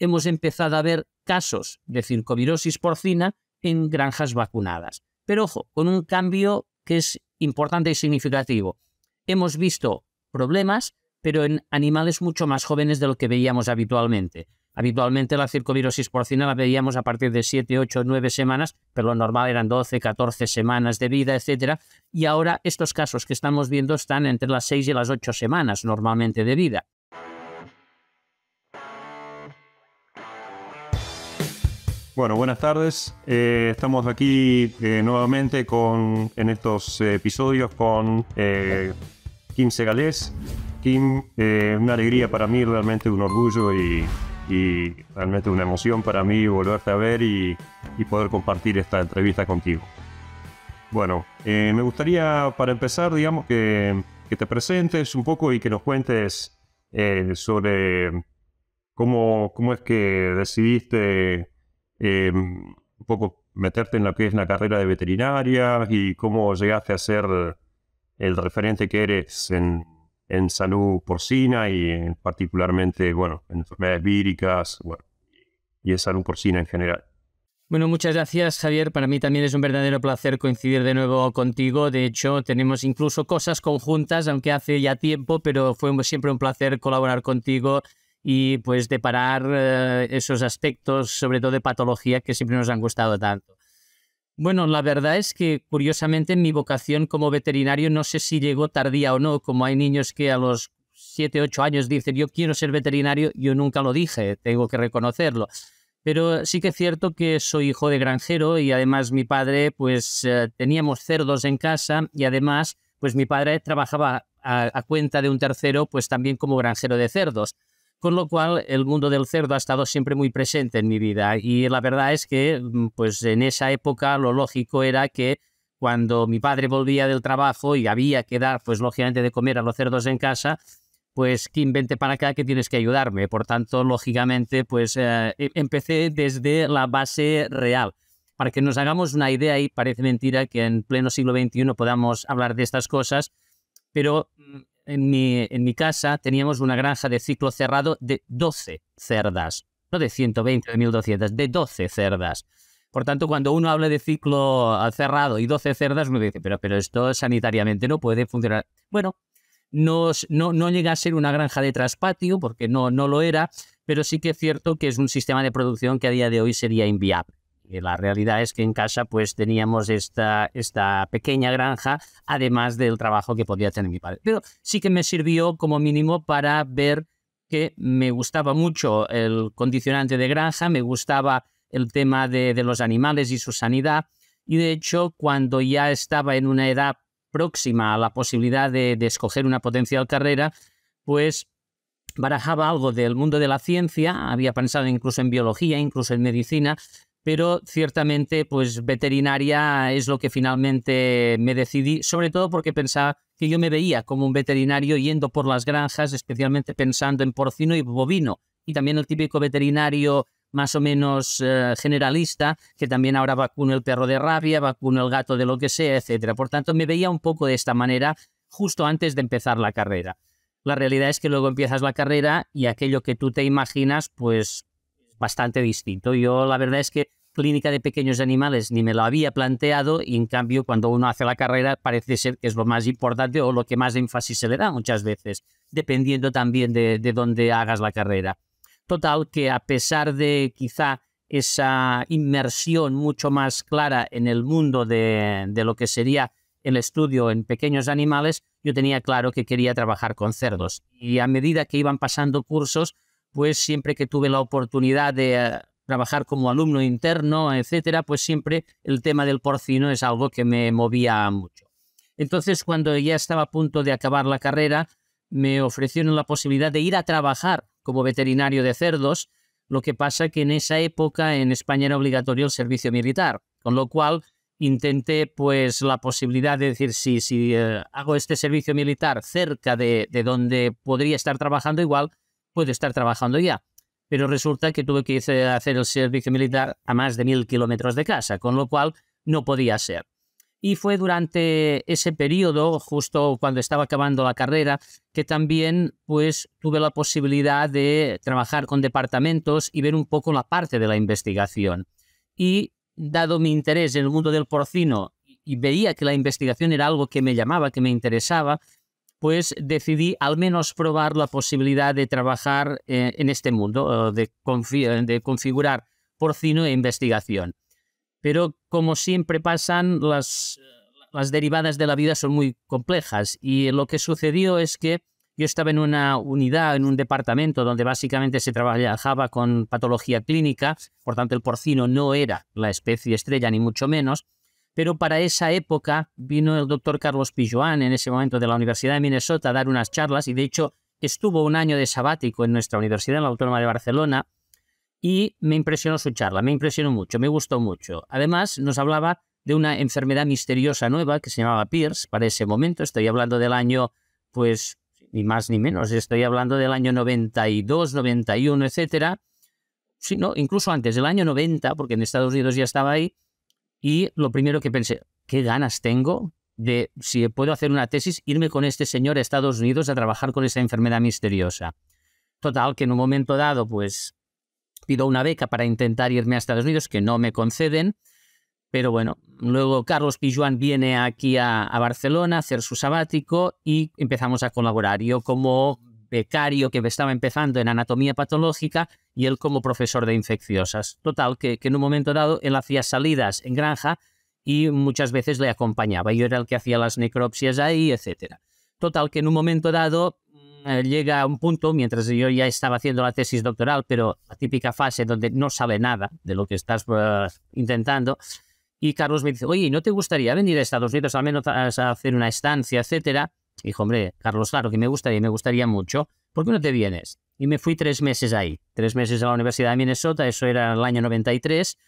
hemos empezado a ver casos de circovirosis porcina en granjas vacunadas. Pero ojo, con un cambio que es importante y significativo. Hemos visto problemas, pero en animales mucho más jóvenes de lo que veíamos habitualmente. Habitualmente la circovirosis porcina la veíamos a partir de 7, 8, 9 semanas, pero lo normal eran 12, 14 semanas de vida, etc. Y ahora estos casos que estamos viendo están entre las 6 y las 8 semanas normalmente de vida. Bueno, buenas tardes. Eh, estamos aquí eh, nuevamente con, en estos eh, episodios con Kim Segales. Kim, una alegría para mí, realmente un orgullo y, realmente una emoción para mí volverte a ver y, poder compartir esta entrevista contigo. Bueno, me gustaría para empezar, digamos, que, te presentes un poco y que nos cuentes sobre cómo, cómo es que decidiste eh, un poco meterte en lo que es la carrera de veterinaria y cómo llegaste a ser el referente que eres en, en salud porcina y particularmente, bueno, en enfermedades víricas y en salud porcina en general. Bueno, muchas gracias Javier. Para mí también es un verdadero placer coincidir de nuevo contigo. De hecho, tenemos incluso cosas conjuntas, aunque hace ya tiempo, pero fue siempre un placer colaborar contigo y pues de parar eh, esos aspectos, sobre todo de patología, que siempre nos han gustado tanto. Bueno, la verdad es que curiosamente mi vocación como veterinario no sé si llegó tardía o no, como hay niños que a los 7, 8 años dicen yo quiero ser veterinario, yo nunca lo dije, tengo que reconocerlo. Pero sí que es cierto que soy hijo de granjero y además mi padre, pues eh, teníamos cerdos en casa y además, pues mi padre trabajaba a cuenta de un tercero, pues también como granjero de cerdos. Con lo cual, el mundo del cerdo ha estado siempre muy presente en mi vida y la verdad es que, mm, pues en esa época lo lógico era que cuando mi padre volvía del trabajo y había que dar, pues lógicamente, de comer a los cerdos en casa, pues qué vente para acá que tienes que ayudarme. Por tanto, lógicamente, pues eh, e-, empecé desde la base real. Para que nos hagamos una idea, y parece mentira que en pleno siglo XXI podamos hablar de estas cosas, pero mm, en mi, en mi casa teníamos una granja de ciclo cerrado de 12 cerdas, no de 120, de 1200, de 12 cerdas. Por tanto, cuando uno habla de ciclo ah, cerrado y 12 cerdas, uno dice, pero, pero esto sanitariamente no puede funcionar. Bueno, no, llega a ser una granja de traspatio, porque no lo era, pero sí que es cierto que es un sistema de producción que a día de hoy sería inviable. Eh, la realidad es que en casa pues teníamos esta, esta pequeña granja, además del trabajo que podía tener mi padre. Pero sí que me sirvió como mínimo para ver que me gustaba mucho el condicionante de granja, me gustaba el tema de, los animales y su sanidad. Y de hecho, cuando ya estaba en una edad próxima a la posibilidad de, de, escoger una potencial carrera, pues barajaba algo del mundo de la ciencia, había pensado incluso en biología, incluso en medicina, pero ciertamente pues veterinaria es lo que finalmente me decidí, sobre todo porque pensaba que yo me veía como un veterinario yendo por las granjas, especialmente pensando en porcino y bovino, y también el típico veterinario más o menos eh, generalista, que también ahora vacuna el perro de rabia, vacuna el gato de lo que sea, etc. Por tanto, me veía un poco de esta manera justo antes de empezar la carrera. La realidad es que luego empiezas la carrera y aquello que tú te imaginas, pues bastante distinto. Yo la verdad es que clínica de pequeños animales ni me lo había planteado y en cambio cuando uno hace la carrera parece ser que es lo más importante o lo que más énfasis se le da muchas veces, dependiendo también de, de dónde hagas la carrera. Total, que a pesar de quizá esa inmersión mucho más clara en el mundo de, de lo que sería el estudio en pequeños animales, yo tenía claro que quería trabajar con cerdos. Y a medida que iban pasando cursos, pues siempre que tuve la oportunidad de eh, trabajar como alumno interno, etcétera, pues siempre el tema del porcino es algo que me movía mucho. Entonces, cuando ya estaba a punto de acabar la carrera, me ofrecieron la posibilidad de ir a trabajar como veterinario de cerdos, lo que pasa que en esa época en España era obligatorio el servicio militar, con lo cual intenté pues la posibilidad de decir si, si eh, hago este servicio militar cerca de, de donde podría estar trabajando igual Puede estar trabajando ya. Pero resulta que tuve que hacer el servicio militar a más de mil kilómetros de casa, con lo cual no podía ser. Y fue durante ese periodo, justo cuando estaba acabando la carrera, que también pues, tuve la posibilidad de trabajar con departamentos y ver un poco la parte de la investigación. Y dado mi interés en el mundo del porcino y veía que la investigación era algo que me llamaba, que me interesaba, pues decidí al menos probar la posibilidad de trabajar eh, en este mundo, de, configurar porcino e investigación. Pero como siempre pasan, las derivadas de la vida son muy complejas y lo que sucedió es que yo estaba en una unidad, en un departamento donde básicamente se trabajaba con patología clínica, por tanto el porcino no era la especie estrella ni mucho menos, pero para esa época vino el doctor Carlos Pilloan, en ese momento de la Universidad de Minnesota, a dar unas charlas y de hecho estuvo un año de sabático en nuestra universidad, en la Autónoma de Barcelona, y me impresionó su charla, me impresionó mucho, me gustó mucho. Además, nos hablaba de una enfermedad misteriosa nueva que se llamaba Pierce para ese momento, estoy hablando del año, pues, ni más ni menos, estoy hablando del año 92, 91, etcétera, sino incluso antes del año 90, porque en Estados Unidos ya estaba ahí, y lo primero que pensé, ¿qué ganas tengo de, si puedo hacer una tesis, irme con este señor a Estados Unidos a trabajar con esa enfermedad misteriosa? Total, que en un momento dado, pues pido una beca para intentar irme a Estados Unidos, que no me conceden. Pero bueno, luego Carlos Pijuan viene aquí a, a, Barcelona a hacer su sabático y empezamos a colaborar. Yo como becario que estaba empezando en anatomía patológica, y él como profesor de infecciosas. Total, que, en un momento dado él hacía salidas en granja y muchas veces le acompañaba. Yo era el que hacía las necropsias ahí, etc. Total, que en un momento dado mm, eh, llega a un punto, mientras yo ya estaba haciendo la tesis doctoral, pero la típica fase donde no sabe nada de lo que estás eh, intentando, y Carlos me dice, oye, ¿no te gustaría venir a Estados Unidos al menos a, hacer una estancia, etcétera? Y dijo, hombre, Carlos, claro que me gustaría, me gustaría mucho. ¿Por qué no te vienes? y me fui tres meses ahí, tres meses a la Universidad de Minnesota, eso era el año 93.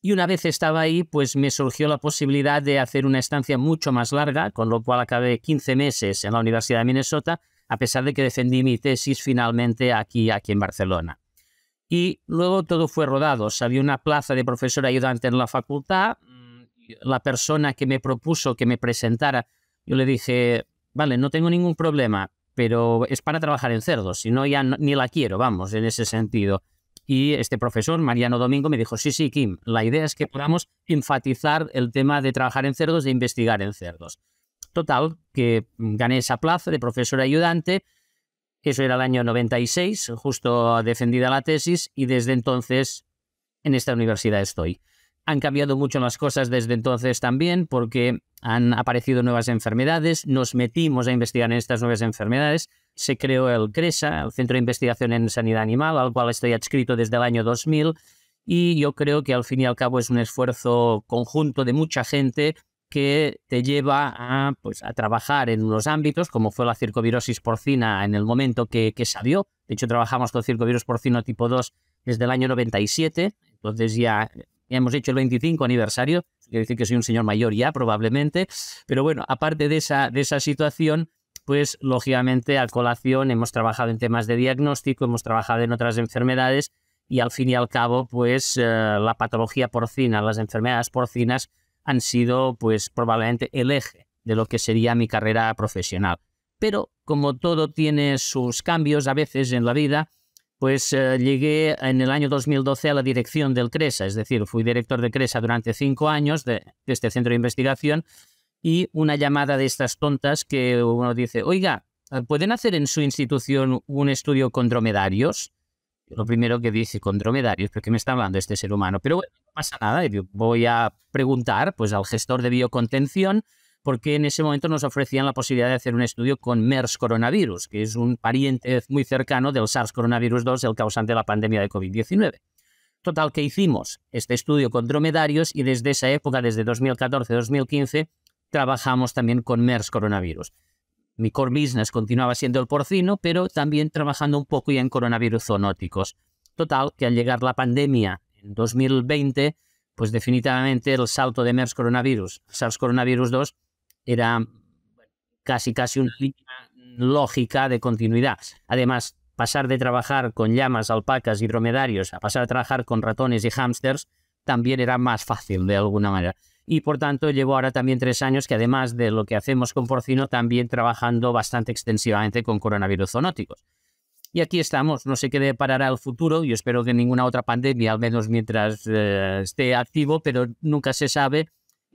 Y una vez estaba ahí, pues me surgió la posibilidad de hacer una estancia mucho más larga, con lo cual acabé 15 meses en la Universidad de Minnesota, a pesar de que defendí mi tesis finalmente aquí, aquí en Barcelona. Y luego todo fue rodado. Salió una plaza de profesor ayudante en la facultad. Mm, la persona que me propuso que me presentara, yo le dije, vale, no tengo ningún problema, pero es para trabajar en cerdos, si no ya ni la quiero, vamos, en ese sentido. Y este profesor, Mariano Domingo, me dijo, sí, sí, Kim, la idea es que podamos enfatizar el tema de trabajar en cerdos, de investigar en cerdos. Total, que gané esa plaza de profesor ayudante, eso era el año 96, justo defendida la tesis, y desde entonces en esta universidad estoy. Han cambiado mucho las cosas desde entonces también porque han aparecido nuevas enfermedades, nos metimos a investigar en estas nuevas enfermedades, se creó el CRESA, el Centro de Investigación en Sanidad Animal, al cual estoy adscrito desde el año 2000, y yo creo que al fin y al cabo es un esfuerzo conjunto de mucha gente que te lleva a, pues, a trabajar en unos ámbitos, como fue la circovirosis porcina en el momento que, que salió. De hecho, trabajamos con circovirus porcino tipo 2 desde el año 97, entonces ya ya hemos hecho el 25 aniversario, quiere decir que soy un señor mayor ya probablemente, pero bueno, aparte de esa, de esa situación, pues lógicamente al colación hemos trabajado en temas de diagnóstico, hemos trabajado en otras enfermedades y al fin y al cabo, pues eh, la patología porcina, las enfermedades porcinas han sido pues probablemente el eje de lo que sería mi carrera profesional. Pero como todo tiene sus cambios a veces en la vida, pues eh, llegué en el año 2012 a la dirección del CRESA, es decir, fui director de CRESA durante cinco años de, este centro de investigación y una llamada de estas tontas que uno dice, oiga, ¿eh, ¿pueden hacer en su institución un estudio con dromedarios? Lo primero que dice, con dromedarios, ¿pero qué me está hablando este ser humano? Pero bueno, no pasa nada, voy a preguntar pues, al gestor de biocontención porque en ese momento nos ofrecían la posibilidad de hacer un estudio con MERS coronavirus, que es un pariente muy cercano del SARS coronavirus 2, el causante de la pandemia de COVID-19. Total, que hicimos este estudio con dromedarios y desde esa época, desde 2014-2015, trabajamos también con MERS coronavirus. Mi core business continuaba siendo el porcino, pero también trabajando un poco ya en coronavirus zoonóticos. Total, que al llegar la pandemia en 2020, pues definitivamente el salto de MERS coronavirus, SARS coronavirus 2, era casi casi una lógica de continuidad. Además, pasar de trabajar con llamas, alpacas y dromedarios a pasar a trabajar con ratones y hámsters también era más fácil de alguna manera. Y por tanto, llevo ahora también tres años que además de lo que hacemos con porcino, también trabajando bastante extensivamente con coronavirus zoonóticos. Y aquí estamos, no sé qué deparará el futuro, y espero que ninguna otra pandemia, al menos mientras eh, esté activo, pero nunca se sabe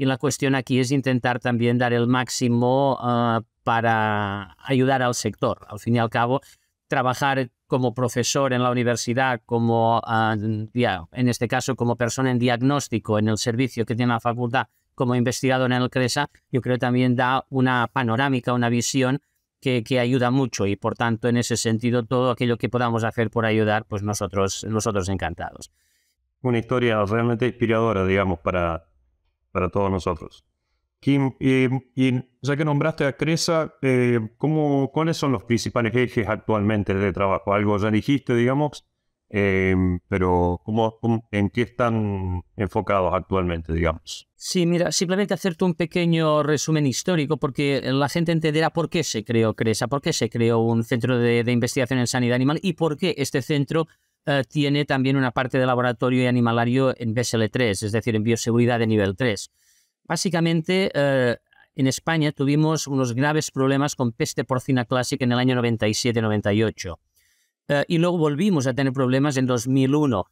y la cuestión aquí es intentar también dar el máximo ah, para ayudar al sector. Al fin y al cabo, trabajar como profesor en la universidad, como ah, en este caso como persona en diagnóstico en el servicio que tiene la facultad, como investigador en el CRESA, yo creo que también da una panorámica, una visión que, que, ayuda mucho y por tanto en ese sentido todo aquello que podamos hacer por ayudar, pues nosotros, nosotros encantados. Una historia realmente inspiradora, digamos, para, para todos nosotros. Kim, ya que nombraste a Cresa, eh, ¿cómo, ¿cuáles son los principales ejes actualmente de trabajo? Algo ya dijiste, digamos, eh, pero en qué están enfocados actualmente, digamos? Sí, mira, simplemente hacerte un pequeño resumen histórico porque la gente entenderá por qué se creó Cresa, por qué se creó un centro de, de investigación en sanidad animal y por qué este centro eh, tiene también una parte de laboratorio y animalario en BSL3, es decir, en bioseguridad de nivel 3. Básicamente, eh, en España tuvimos unos graves problemas con peste porcina clásica en el año 97-98. Eh, y luego volvimos a tener problemas en 2001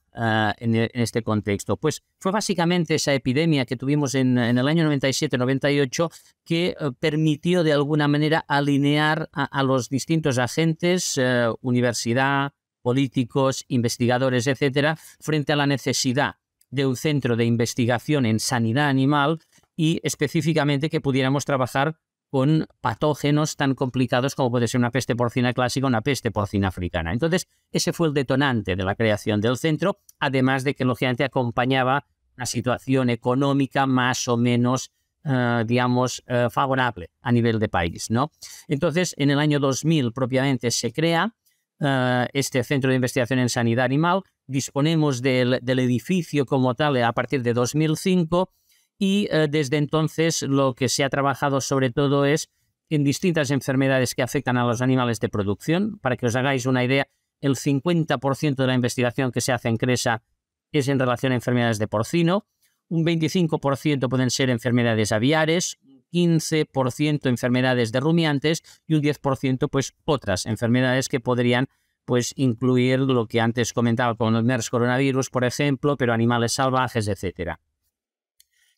en, este contexto. Pues fue básicamente esa epidemia que tuvimos en, el año 97-98 que permitió de alguna manera alinear a los distintos agentes, universidad, políticos, investigadores, etcétera, frente a la necesidad de un centro de investigación en sanidad animal y específicamente que pudiéramos trabajar con patógenos tan complicados como puede ser una peste porcina clásica o una peste porcina africana. Entonces, ese fue el detonante de la creación del centro, además de que, lógicamente, acompañaba una situación económica más o menos, eh, digamos, eh, favorable a nivel de país, ¿no? Entonces, en el año 2000, propiamente, se crea, Ah, este centro de investigación en sanidad animal. Disponemos del, edificio como tal eh, a partir de 2005 y eh, desde entonces lo que se ha trabajado sobre todo es en distintas enfermedades que afectan a los animales de producción. Para que os hagáis una idea, el 50% de la investigación que se hace en CRESA es en relación a enfermedades de porcino, un 25% pueden ser enfermedades aviares, 15% enfermedades de rumiantes y un 10% pues otras enfermedades que podrían pues incluir lo que antes comentaba con el MERS coronavirus, por ejemplo, pero animales salvajes, etcétera.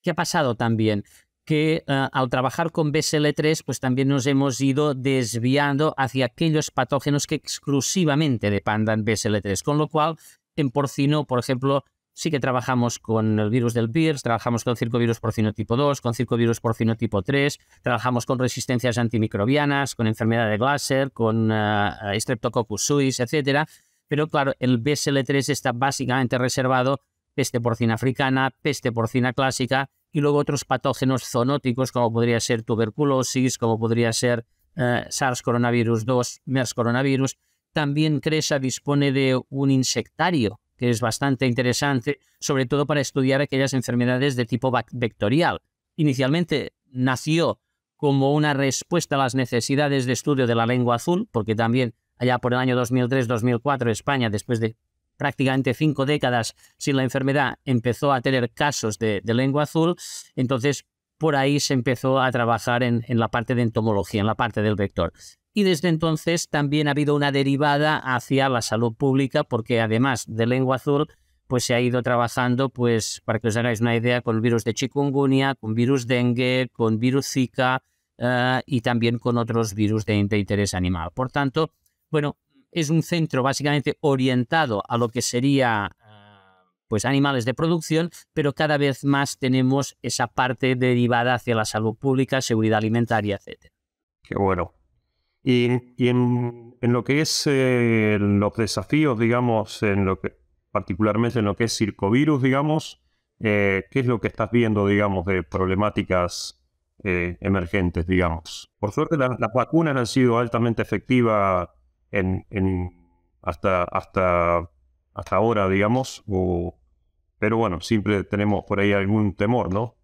¿Qué ha pasado también? que eh, al trabajar con BSL3, pues también nos hemos ido desviando hacia aquellos patógenos que exclusivamente dependan BSL3, con lo cual en porcino, por ejemplo, Sí que trabajamos con el virus del PIRS, trabajamos con circovirus porcino tipo 2, con circovirus porcino tipo 3, trabajamos con resistencias antimicrobianas, con enfermedad de Glaser, con eh, Streptococcus suis, etc. Pero claro, el BSL3 está básicamente reservado peste porcina africana, peste porcina clásica y luego otros patógenos zoonóticos como podría ser tuberculosis, como podría ser eh, SARS coronavirus 2, MERS coronavirus. También CRESA dispone de un insectario que es bastante interesante, sobre todo para estudiar aquellas enfermedades de tipo vectorial. Inicialmente nació como una respuesta a las necesidades de estudio de la lengua azul, porque también allá por el año 2003-2004 España, después de prácticamente cinco décadas sin la enfermedad, empezó a tener casos de, lengua azul. Entonces, por ahí se empezó a trabajar en, en, la parte de entomología, en la parte del vector. Y desde entonces también ha habido una derivada hacia la salud pública, porque además de lengua azul, pues se ha ido trabajando, pues para que os hagáis una idea, con el virus de chikungunya, con virus dengue, con virus Zika eh, y también con otros virus de, interés animal. Por tanto, bueno, es un centro básicamente orientado a lo que sería eh, pues animales de producción, pero cada vez más tenemos esa parte derivada hacia la salud pública, seguridad alimentaria, etc. Qué bueno. Y, en, lo que es eh, los desafíos, digamos, en lo que, particularmente en lo que es circovirus, digamos, eh, ¿qué es lo que estás viendo, digamos, de problemáticas eh, emergentes, digamos? Por suerte, las vacunas han sido altamente efectivas hasta, hasta, hasta ahora, digamos, pero bueno, siempre tenemos por ahí algún temor, ¿no?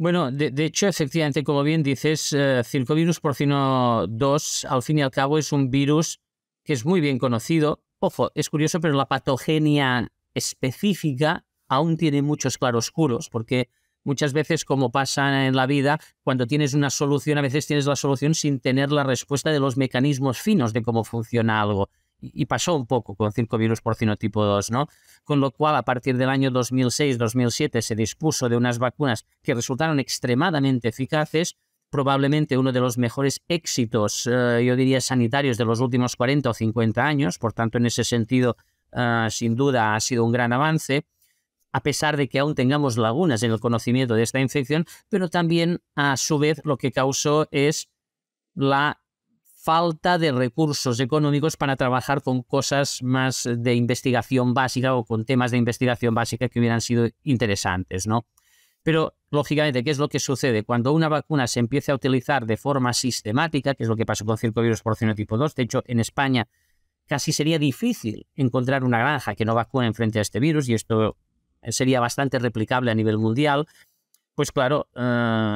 Bueno, de, de, hecho, efectivamente, como bien dices, eh, circovirus porcino 2, al fin y al cabo, es un virus que es muy bien conocido. Ojo, es curioso, pero la patogenia específica aún tiene muchos claroscuros, porque muchas veces, como pasa en la vida, cuando tienes una solución, a veces tienes la solución sin tener la respuesta de los mecanismos finos de cómo funciona algo y pasó un poco con virus porcino tipo 2, ¿no? Con lo cual, a partir del año 2006-2007 se dispuso de unas vacunas que resultaron extremadamente eficaces, probablemente uno de los mejores éxitos, eh, yo diría, sanitarios de los últimos 40 o 50 años, por tanto, en ese sentido, eh, sin duda, ha sido un gran avance a pesar de que aún tengamos lagunas en el conocimiento de esta infección, pero también a su vez lo que causó es la falta de recursos económicos para trabajar con cosas más de investigación básica o con temas de investigación básica que hubieran sido interesantes, ¿no? Pero, lógicamente, ¿qué es lo que sucede? Cuando una vacuna se empieza a utilizar de forma sistemática, que es lo que pasó con circovirus porcino tipo 2, de hecho, en España casi sería difícil encontrar una granja que no vacune frente a este virus, y esto sería bastante replicable a nivel mundial, pues claro, eh,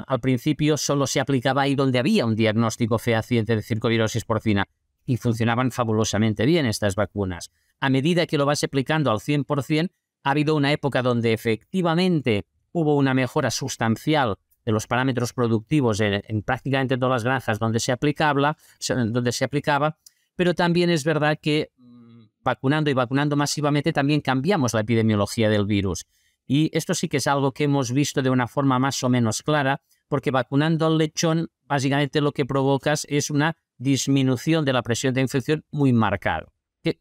al principio solo se aplicaba ahí donde había un diagnóstico fehaciente de circovirosis porcina y funcionaban fabulosamente bien estas vacunas. A medida que lo vas aplicando al 100%, ha habido una época donde efectivamente hubo una mejora sustancial de los parámetros productivos en, prácticamente todas las granjas donde se, aplicaba, donde se aplicaba, pero también es verdad que mm, vacunando y vacunando masivamente también cambiamos la epidemiología del virus. Y esto sí que es algo que hemos visto de una forma más o menos clara, porque vacunando al lechón, básicamente lo que provocas es una disminución de la presión de infección muy marcada,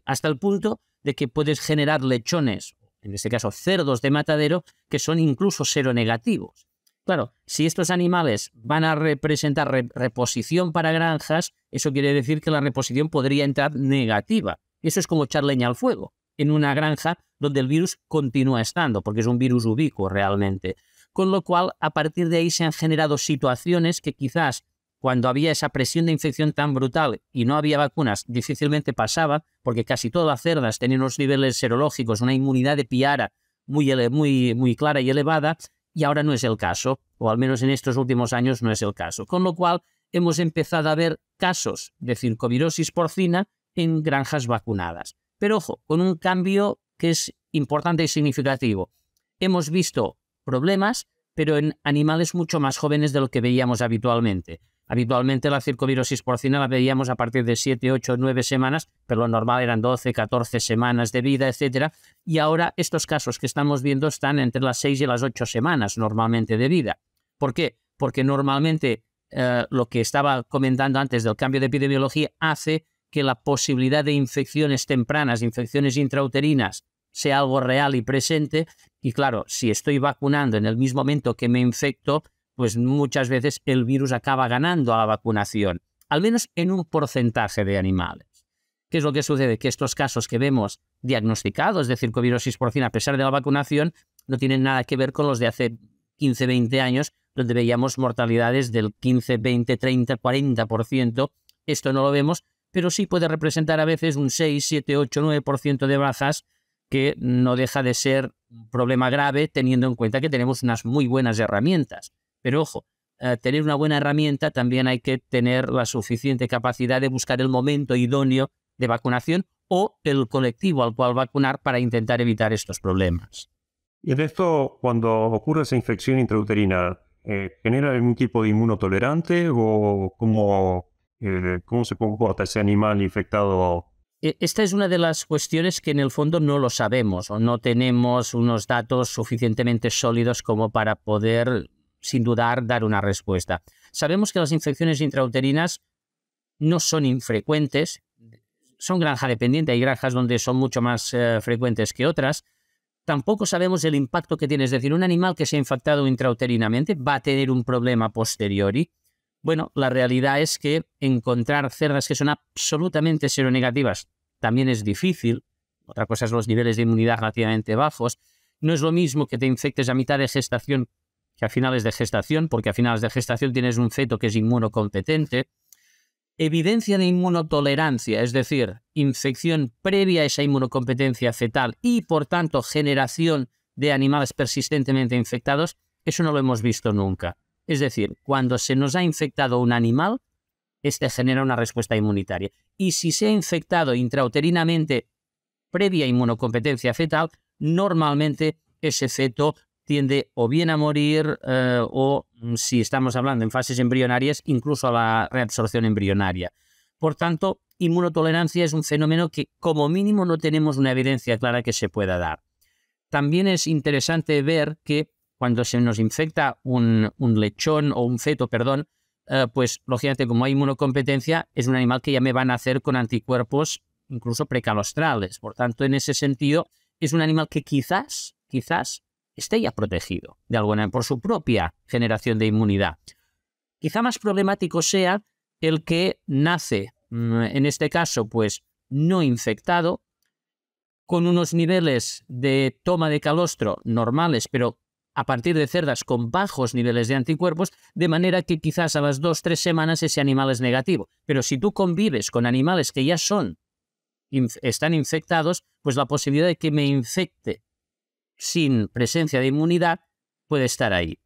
hasta el punto de que puedes generar lechones, en este caso cerdos de matadero, que son incluso seronegativos. Claro, si estos animales van a representar reposición para granjas, eso quiere decir que la reposición podría entrar negativa. eso es como echar leña al fuego en una granja donde el virus continúa estando, porque es un virus ubicuo realmente. Con lo cual, a partir de ahí se han generado situaciones que quizás cuando había esa presión de infección tan brutal y no había vacunas, difícilmente pasaba, porque casi todas las cerdas tenían unos niveles serológicos, una inmunidad de piara muy, muy, muy clara y elevada, y ahora no es el caso, o al menos en estos últimos años no es el caso. Con lo cual, hemos empezado a ver casos de circovirosis porcina en granjas vacunadas. Pero ojo, con un cambio que es importante y significativo. Hemos visto problemas, pero en animales mucho más jóvenes de lo que veíamos habitualmente. Habitualmente la circovirosis porcina la veíamos a partir de 7, 8, 9 semanas, pero lo normal eran 12, 14 semanas de vida, etc. Y ahora estos casos que estamos viendo están entre las 6 y las 8 semanas normalmente de vida. ¿Por qué? Porque normalmente eh, lo que estaba comentando antes del cambio de epidemiología hace que la posibilidad de infecciones tempranas, infecciones intrauterinas, sea algo real y presente. Y claro, si estoy vacunando en el mismo momento que me infecto, pues muchas veces el virus acaba ganando a la vacunación, al menos en un porcentaje de animales. ¿Qué es lo que sucede? Que estos casos que vemos diagnosticados de circovirosis porcina, a pesar de la vacunación, no tienen nada que ver con los de hace 15, 20 años, donde veíamos mortalidades del 15, 20, 30, 40%. Esto no lo vemos pero sí puede representar a veces un 6, 7, 8, 9% de bajas, que no deja de ser un problema grave teniendo en cuenta que tenemos unas muy buenas herramientas. Pero ojo, eh, tener una buena herramienta también hay que tener la suficiente capacidad de buscar el momento idóneo de vacunación o el colectivo al cual vacunar para intentar evitar estos problemas. Y en esto, cuando ocurre esa infección intrauterina, eh, ¿genera algún tipo de inmunotolerante o cómo, eh, cómo se comporta ese animal infectado. E, esta es una de las cuestiones que en el fondo no lo sabemos o no tenemos unos datos suficientemente sólidos como para poder, sin dudar, dar una respuesta. Sabemos que las infecciones intrauterinas no son infrecuentes, son granja dependiente, hay granjas donde son mucho más eh, frecuentes que otras, tampoco sabemos el impacto que tiene. Es decir, un animal que se ha infectado intrauterinamente va a tener un problema posteriori. Bueno, la realidad es que encontrar cerdas que son absolutamente seronegativas también es difícil. Otra cosa es los niveles de inmunidad relativamente bajos. No es lo mismo que te infectes a mitad de gestación que a finales de gestación, porque a finales de gestación tienes un feto que es inmunocompetente. Evidencia de inmunotolerancia, es decir, infección previa a esa inmunocompetencia fetal y, por tanto, generación de animales persistentemente infectados, eso no lo hemos visto nunca. Es decir, cuando se nos ha infectado un animal, este genera una respuesta inmunitaria. Y si se ha infectado intrauterinamente previa inmunocompetencia fetal, normalmente ese feto tiende o bien a morir eh, o, mm, si estamos hablando en fases embrionarias, incluso a la reabsorción embrionaria. Por tanto, inmunotolerancia es un fenómeno que como mínimo no tenemos una evidencia clara que se pueda dar. También es interesante ver que cuando se nos infecta un, lechón o un feto, perdón, eh, pues lógicamente como hay inmunocompetencia, es un animal que ya me van a hacer con anticuerpos incluso precalostrales. Por tanto, en ese sentido, es un animal que quizás, quizás esté ya protegido de alguna por su propia generación de inmunidad. Quizá más problemático sea el que nace, mm, en este caso, pues no infectado, con unos niveles de toma de calostro normales, pero a partir de cerdas con bajos niveles de anticuerpos, de manera que quizás a las dos, tres semanas ese animal es negativo. Pero si tú convives con animales que ya son, están infectados, pues la posibilidad de que me infecte sin presencia de inmunidad puede estar ahí.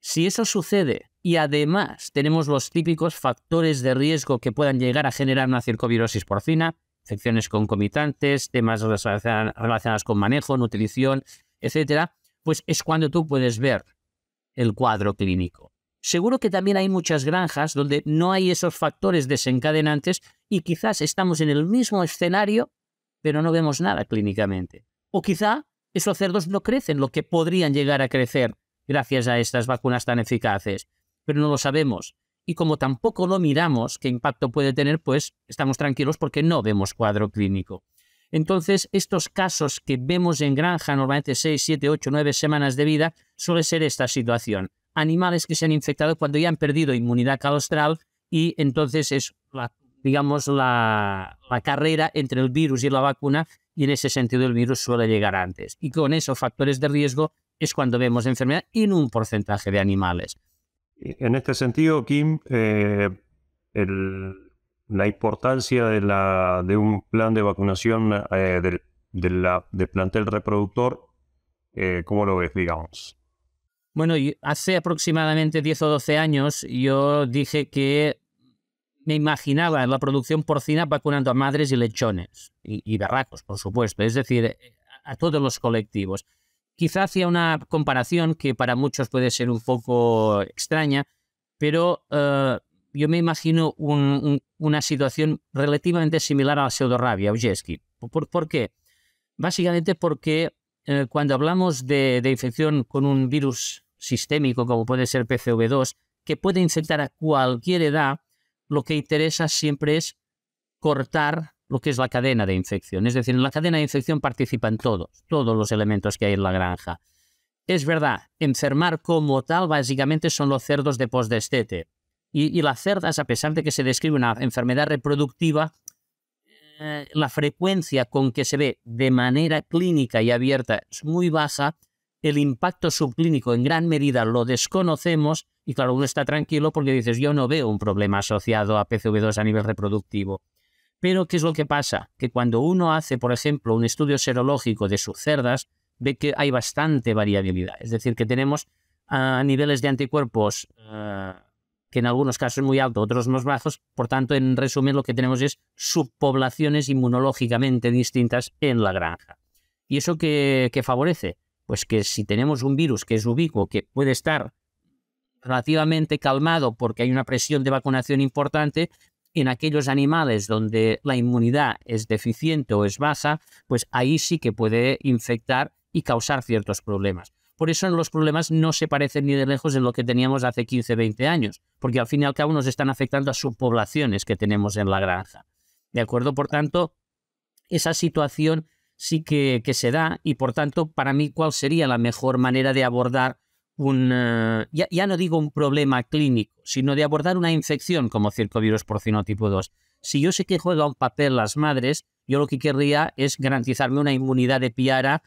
Si eso sucede y además tenemos los típicos factores de riesgo que puedan llegar a generar una circovirosis porcina, infecciones concomitantes, temas relacionados con manejo, nutrición, etcétera, pues es cuando tú puedes ver el cuadro clínico. Seguro que también hay muchas granjas donde no hay esos factores desencadenantes y quizás estamos en el mismo escenario, pero no vemos nada clínicamente. O quizá esos cerdos no crecen lo que podrían llegar a crecer gracias a estas vacunas tan eficaces, pero no lo sabemos. Y como tampoco lo miramos, qué impacto puede tener, pues estamos tranquilos porque no vemos cuadro clínico. Entonces, estos casos que vemos en granja, normalmente 6, 7, 8, 9 semanas de vida, suele ser esta situación. Animales que se han infectado cuando ya han perdido inmunidad calostral y entonces es, la, digamos, la, carrera entre el virus y la vacuna y en ese sentido el virus suele llegar antes. Y con esos factores de riesgo es cuando vemos enfermedad en un porcentaje de animales. En este sentido, Kim, eh, el, la importancia de, la, de un plan de vacunación eh, del de, plantel reproductor, eh, ¿cómo lo ves, digamos? Bueno, hace aproximadamente 10 o 12 años yo dije que me imaginaba la producción porcina vacunando a madres y lechones, y, barracos, por supuesto, es decir, eh, a todos los colectivos. Quizá hacía una comparación que para muchos puede ser un poco extraña, pero yo me imagino una situación relativamente similar a la pseudorrabia, Ujeski. ¿Por, qué? Básicamente porque eh, cuando hablamos de, de, infección con un virus sistémico, como puede ser PCV2, que puede infectar a cualquier edad, lo que interesa siempre es cortar lo que es la cadena de infección. Es decir, en la cadena de infección participan todos, todos los elementos que hay en la granja. Es verdad, enfermar como tal básicamente son los cerdos de postdestete, y, las cerdas, a pesar de que se describe una enfermedad reproductiva, eh, la frecuencia con que se ve de manera clínica y abierta es muy baja, el impacto subclínico en gran medida lo desconocemos y claro, uno está tranquilo porque dices, yo no veo un problema asociado a PCV2 a nivel reproductivo. Pero, ¿qué es lo que pasa? Que cuando uno hace, por ejemplo, un estudio serológico de sus cerdas, ve que hay bastante variabilidad. Es decir, que tenemos a ah, niveles de anticuerpos ah, que en algunos casos es muy alto, otros más bajos. Por tanto, en resumen, lo que tenemos es subpoblaciones inmunológicamente distintas en la granja. ¿Y eso qué, qué favorece? Pues que si tenemos un virus que es ubicuo, que puede estar relativamente calmado porque hay una presión de vacunación importante, en aquellos animales donde la inmunidad es deficiente o es baja, pues ahí sí que puede infectar y causar ciertos problemas. Por eso los problemas no se parecen ni de lejos en lo que teníamos hace 15, 20 años, porque al fin y al cabo nos están afectando a subpoblaciones que tenemos en la granja. ¿De acuerdo? Por tanto, esa situación sí que, se da y por tanto, para mí, ¿cuál sería la mejor manera de abordar un, eh, ya, no digo un problema clínico, sino de abordar una infección como circovirus porcino tipo 2. Si yo sé que juega un papel las madres, yo lo que querría es garantizarme una inmunidad de piara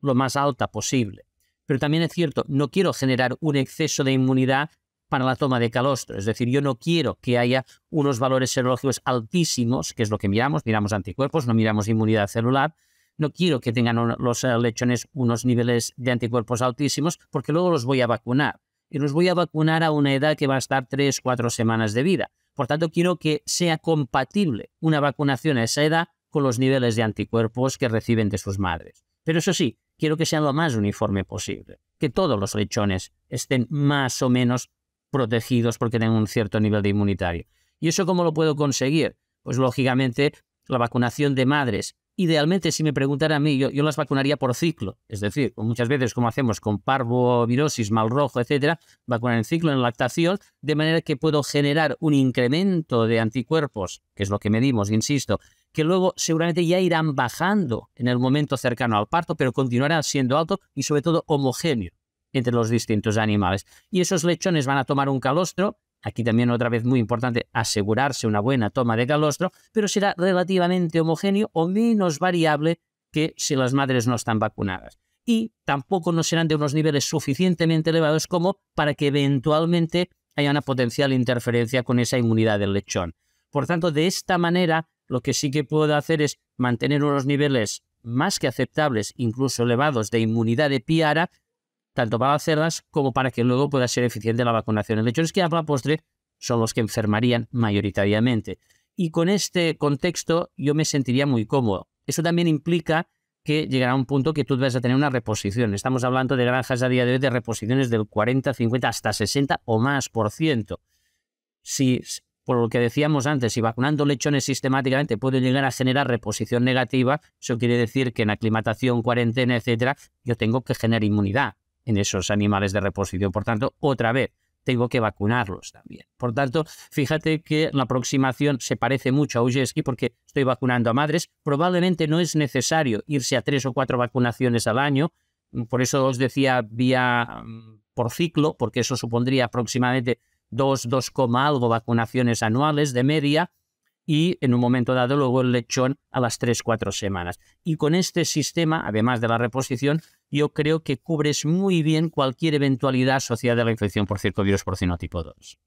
lo más alta posible. Pero también es cierto, no quiero generar un exceso de inmunidad para la toma de calostro. Es decir, yo no quiero que haya unos valores serológicos altísimos, que es lo que miramos, miramos anticuerpos, no miramos inmunidad celular. No quiero que tengan los eh, lechones unos niveles de anticuerpos altísimos, porque luego los voy a vacunar. Y los voy a vacunar a una edad que va a estar 3, cuatro semanas de vida. Por tanto, quiero que sea compatible una vacunación a esa edad con los niveles de anticuerpos que reciben de sus madres. Pero eso sí, quiero que sea lo más uniforme posible, que todos los lechones estén más o menos protegidos porque tienen un cierto nivel de inmunitario. ¿Y eso cómo lo puedo conseguir? Pues lógicamente la vacunación de madres. Idealmente, si me preguntara a mí, yo, las vacunaría por ciclo. Es decir, pues, muchas veces, como hacemos con parvovirosis, mal rojo, etcétera, vacunar en ciclo, en lactación, de manera que puedo generar un incremento de anticuerpos, que es lo que medimos, insisto, que luego seguramente ya irán bajando en el momento cercano al parto, pero continuarán siendo alto y sobre todo homogéneo entre los distintos animales. Y esos lechones van a tomar un calostro, aquí también otra vez muy importante asegurarse una buena toma de calostro, pero será relativamente homogéneo o menos variable que si las madres no están vacunadas. Y tampoco no serán de unos niveles suficientemente elevados como para que eventualmente haya una potencial interferencia con esa inmunidad del lechón. Por tanto, de esta manera lo que sí que puedo hacer es mantener unos niveles más que aceptables, incluso elevados, de inmunidad de piara, tanto para hacerlas como para que luego pueda ser eficiente la vacunación. El hecho es que a la postre son los que enfermarían mayoritariamente. Y con este contexto yo me sentiría muy cómodo. Eso también implica que llegará un punto que tú vas a tener una reposición. Estamos hablando de granjas a día de hoy de reposiciones del 40, 50, hasta 60 o más por ciento. Si por lo que decíamos antes, si vacunando lechones sistemáticamente puede llegar a generar reposición negativa, eso quiere decir que en aclimatación, cuarentena, etcétera, yo tengo que generar inmunidad en esos animales de reposición. Por tanto, otra vez, tengo que vacunarlos también. Por tanto, fíjate que la aproximación se parece mucho a Ujeski porque estoy vacunando a madres. Probablemente no es necesario irse a tres o cuatro vacunaciones al año. Por eso os decía vía mm, por ciclo, porque eso supondría aproximadamente 2, 2, algo vacunaciones anuales de media y en un momento dado luego el lechón a las 3, 4 semanas. Y con este sistema, además de la reposición, yo creo que cubres muy bien cualquier eventualidad asociada a la infección por circovirus porcino tipo 2.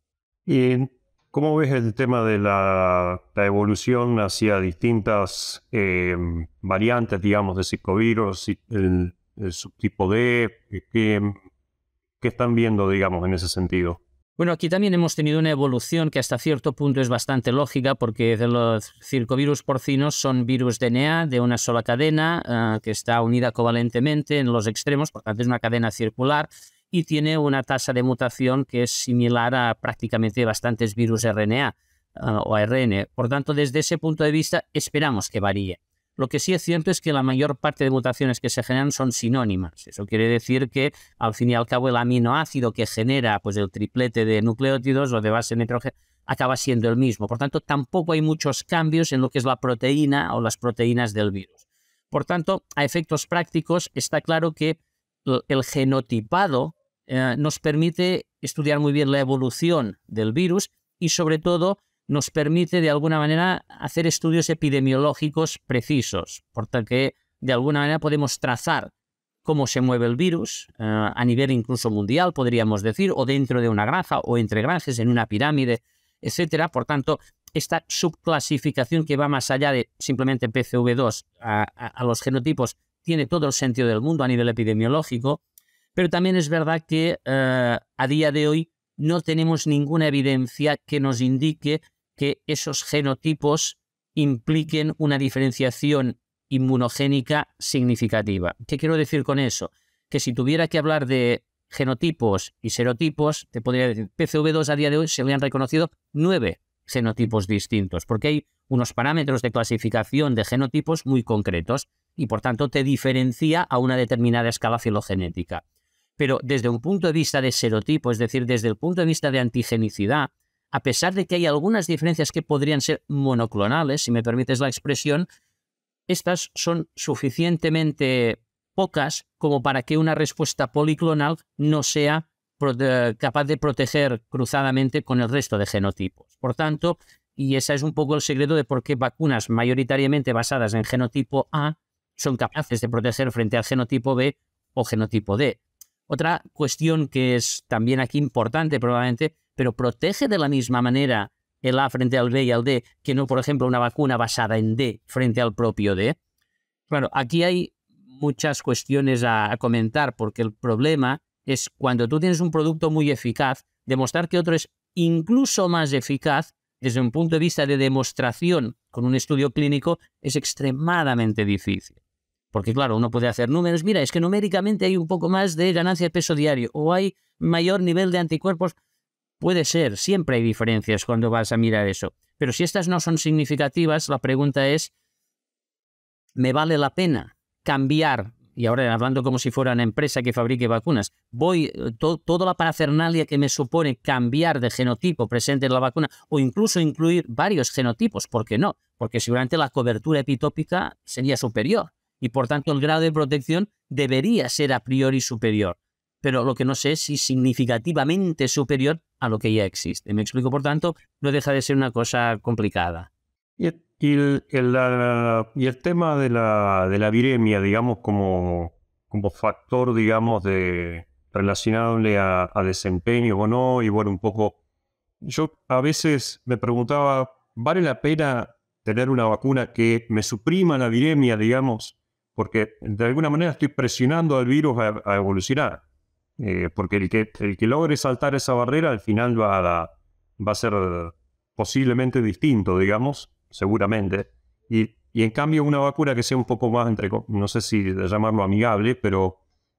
¿Y cómo ves el tema de la, evolución hacia distintas eh, variantes, digamos, de circovirus, el, el subtipo D? ¿Qué están viendo, digamos, en ese sentido? Bueno, aquí también hemos tenido una evolución que hasta cierto punto es bastante lógica porque los circovirus porcinos son virus DNA de una sola cadena ah, que está unida covalentemente en los extremos, por tanto es una cadena circular y tiene una tasa de mutación que es similar a prácticamente bastantes virus RNA ah, o ARN. Por tanto, desde ese punto de vista esperamos que varíe. Lo que sí es cierto es que la mayor parte de mutaciones que se generan son sinónimas. Eso quiere decir que, al fin y al cabo, el aminoácido que genera pues, el triplete de nucleótidos o de base nitrógeno acaba siendo el mismo. Por tanto, tampoco hay muchos cambios en lo que es la proteína o las proteínas del virus. Por tanto, a efectos prácticos, está claro que el genotipado eh, nos permite estudiar muy bien la evolución del virus y, sobre todo, nos permite de alguna manera hacer estudios epidemiológicos precisos, porque de alguna manera podemos trazar cómo se mueve el virus eh, a nivel incluso mundial, podríamos decir, o dentro de una granja o entre granjas, en una pirámide, etcétera. Por tanto, esta subclasificación que va más allá de simplemente PCV2 a, los genotipos tiene todo el sentido del mundo a nivel epidemiológico, pero también es verdad que eh, a día de hoy no tenemos ninguna evidencia que nos indique que esos genotipos impliquen una diferenciación inmunogénica significativa. ¿Qué quiero decir con eso? Que si tuviera que hablar de genotipos y serotipos, te podría decir, PCV2 a día de hoy se le han reconocido nueve genotipos distintos, porque hay unos parámetros de clasificación de genotipos muy concretos y por tanto te diferencia a una determinada escala filogenética. Pero desde un punto de vista de serotipo, es decir, desde el punto de vista de antigenicidad, a pesar de que hay algunas diferencias que podrían ser monoclonales, si me permites la expresión, estas son suficientemente pocas como para que una respuesta policlonal no sea capaz de proteger cruzadamente con el resto de genotipos. Por tanto, y ese es un poco el secreto de por qué vacunas mayoritariamente basadas en genotipo A son capaces de proteger frente al genotipo B o genotipo D. Otra cuestión que es también aquí importante probablemente pero protege de la misma manera el A frente al B y al D que no, por ejemplo, una vacuna basada en D frente al propio D. Claro, aquí hay muchas cuestiones a, a comentar porque el problema es cuando tú tienes un producto muy eficaz, demostrar que otro es incluso más eficaz desde un punto de vista de demostración con un estudio clínico es extremadamente difícil. Porque claro, uno puede hacer números, mira, es que numéricamente hay un poco más de ganancia de peso diario o hay mayor nivel de anticuerpos, Puede ser, siempre hay diferencias cuando vas a mirar eso. Pero si estas no son significativas, la pregunta es, ¿me vale la pena cambiar? Y ahora hablando como si fuera una empresa que fabrique vacunas, voy eh, toda la parafernalia que me supone cambiar de genotipo presente en la vacuna o incluso incluir varios genotipos, ¿por qué no? Porque seguramente la cobertura epitópica sería superior y por tanto el grado de protección debería ser a priori superior. Pero lo que no sé es si significativamente superior a lo que ya existe. Me explico, por tanto, no deja de ser una cosa complicada. Y el, tema de la, de la viremia, digamos, como, como factor, digamos, de relacionable a, desempeño o no, y bueno, un poco, yo a veces me preguntaba, ¿vale la pena tener una vacuna que me suprima la viremia, digamos? Porque de alguna manera estoy presionando al virus a evolucionar. Eh, porque el que, el que logre saltar esa barrera al final va a, va ser posiblemente distinto, digamos, seguramente. Y, en cambio una vacuna que sea un poco más, entre, no sé si llamarlo amigable, pero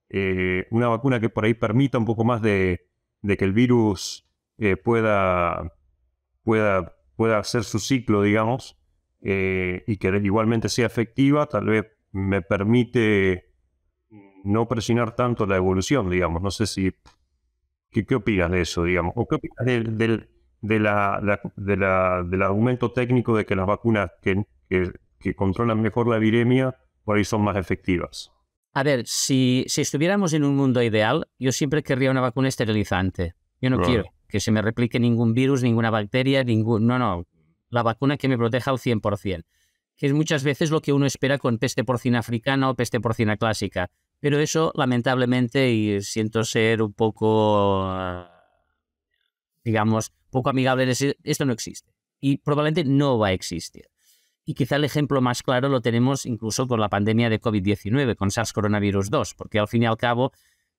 eh, una vacuna que por ahí permita un poco más de, que el virus eh, pueda, pueda, hacer su ciclo, digamos, y que igualmente sea efectiva, tal vez me permite no presionar tanto la evolución, digamos. No sé si. ¿Qué, opinas de eso, digamos? ¿O qué opinas del, de la, del argumento técnico de que las vacunas que, que, controlan mejor la viremia por ahí son más efectivas? A ver, si, si, estuviéramos en un mundo ideal, yo siempre querría una vacuna esterilizante. Yo no quiero que se me replique ningún virus, ninguna bacteria, ningún... No, no. La vacuna que me proteja al 100%, que es muchas veces lo que uno espera con peste porcina africana o peste porcina clásica. Pero eso, lamentablemente, y siento ser un poco, ah, digamos, poco amigable esto no existe. Y probablemente no va a existir. Y quizá el ejemplo más claro lo tenemos incluso con la pandemia de COVID-19, con SARS coronavirus 2, porque al fin y al cabo,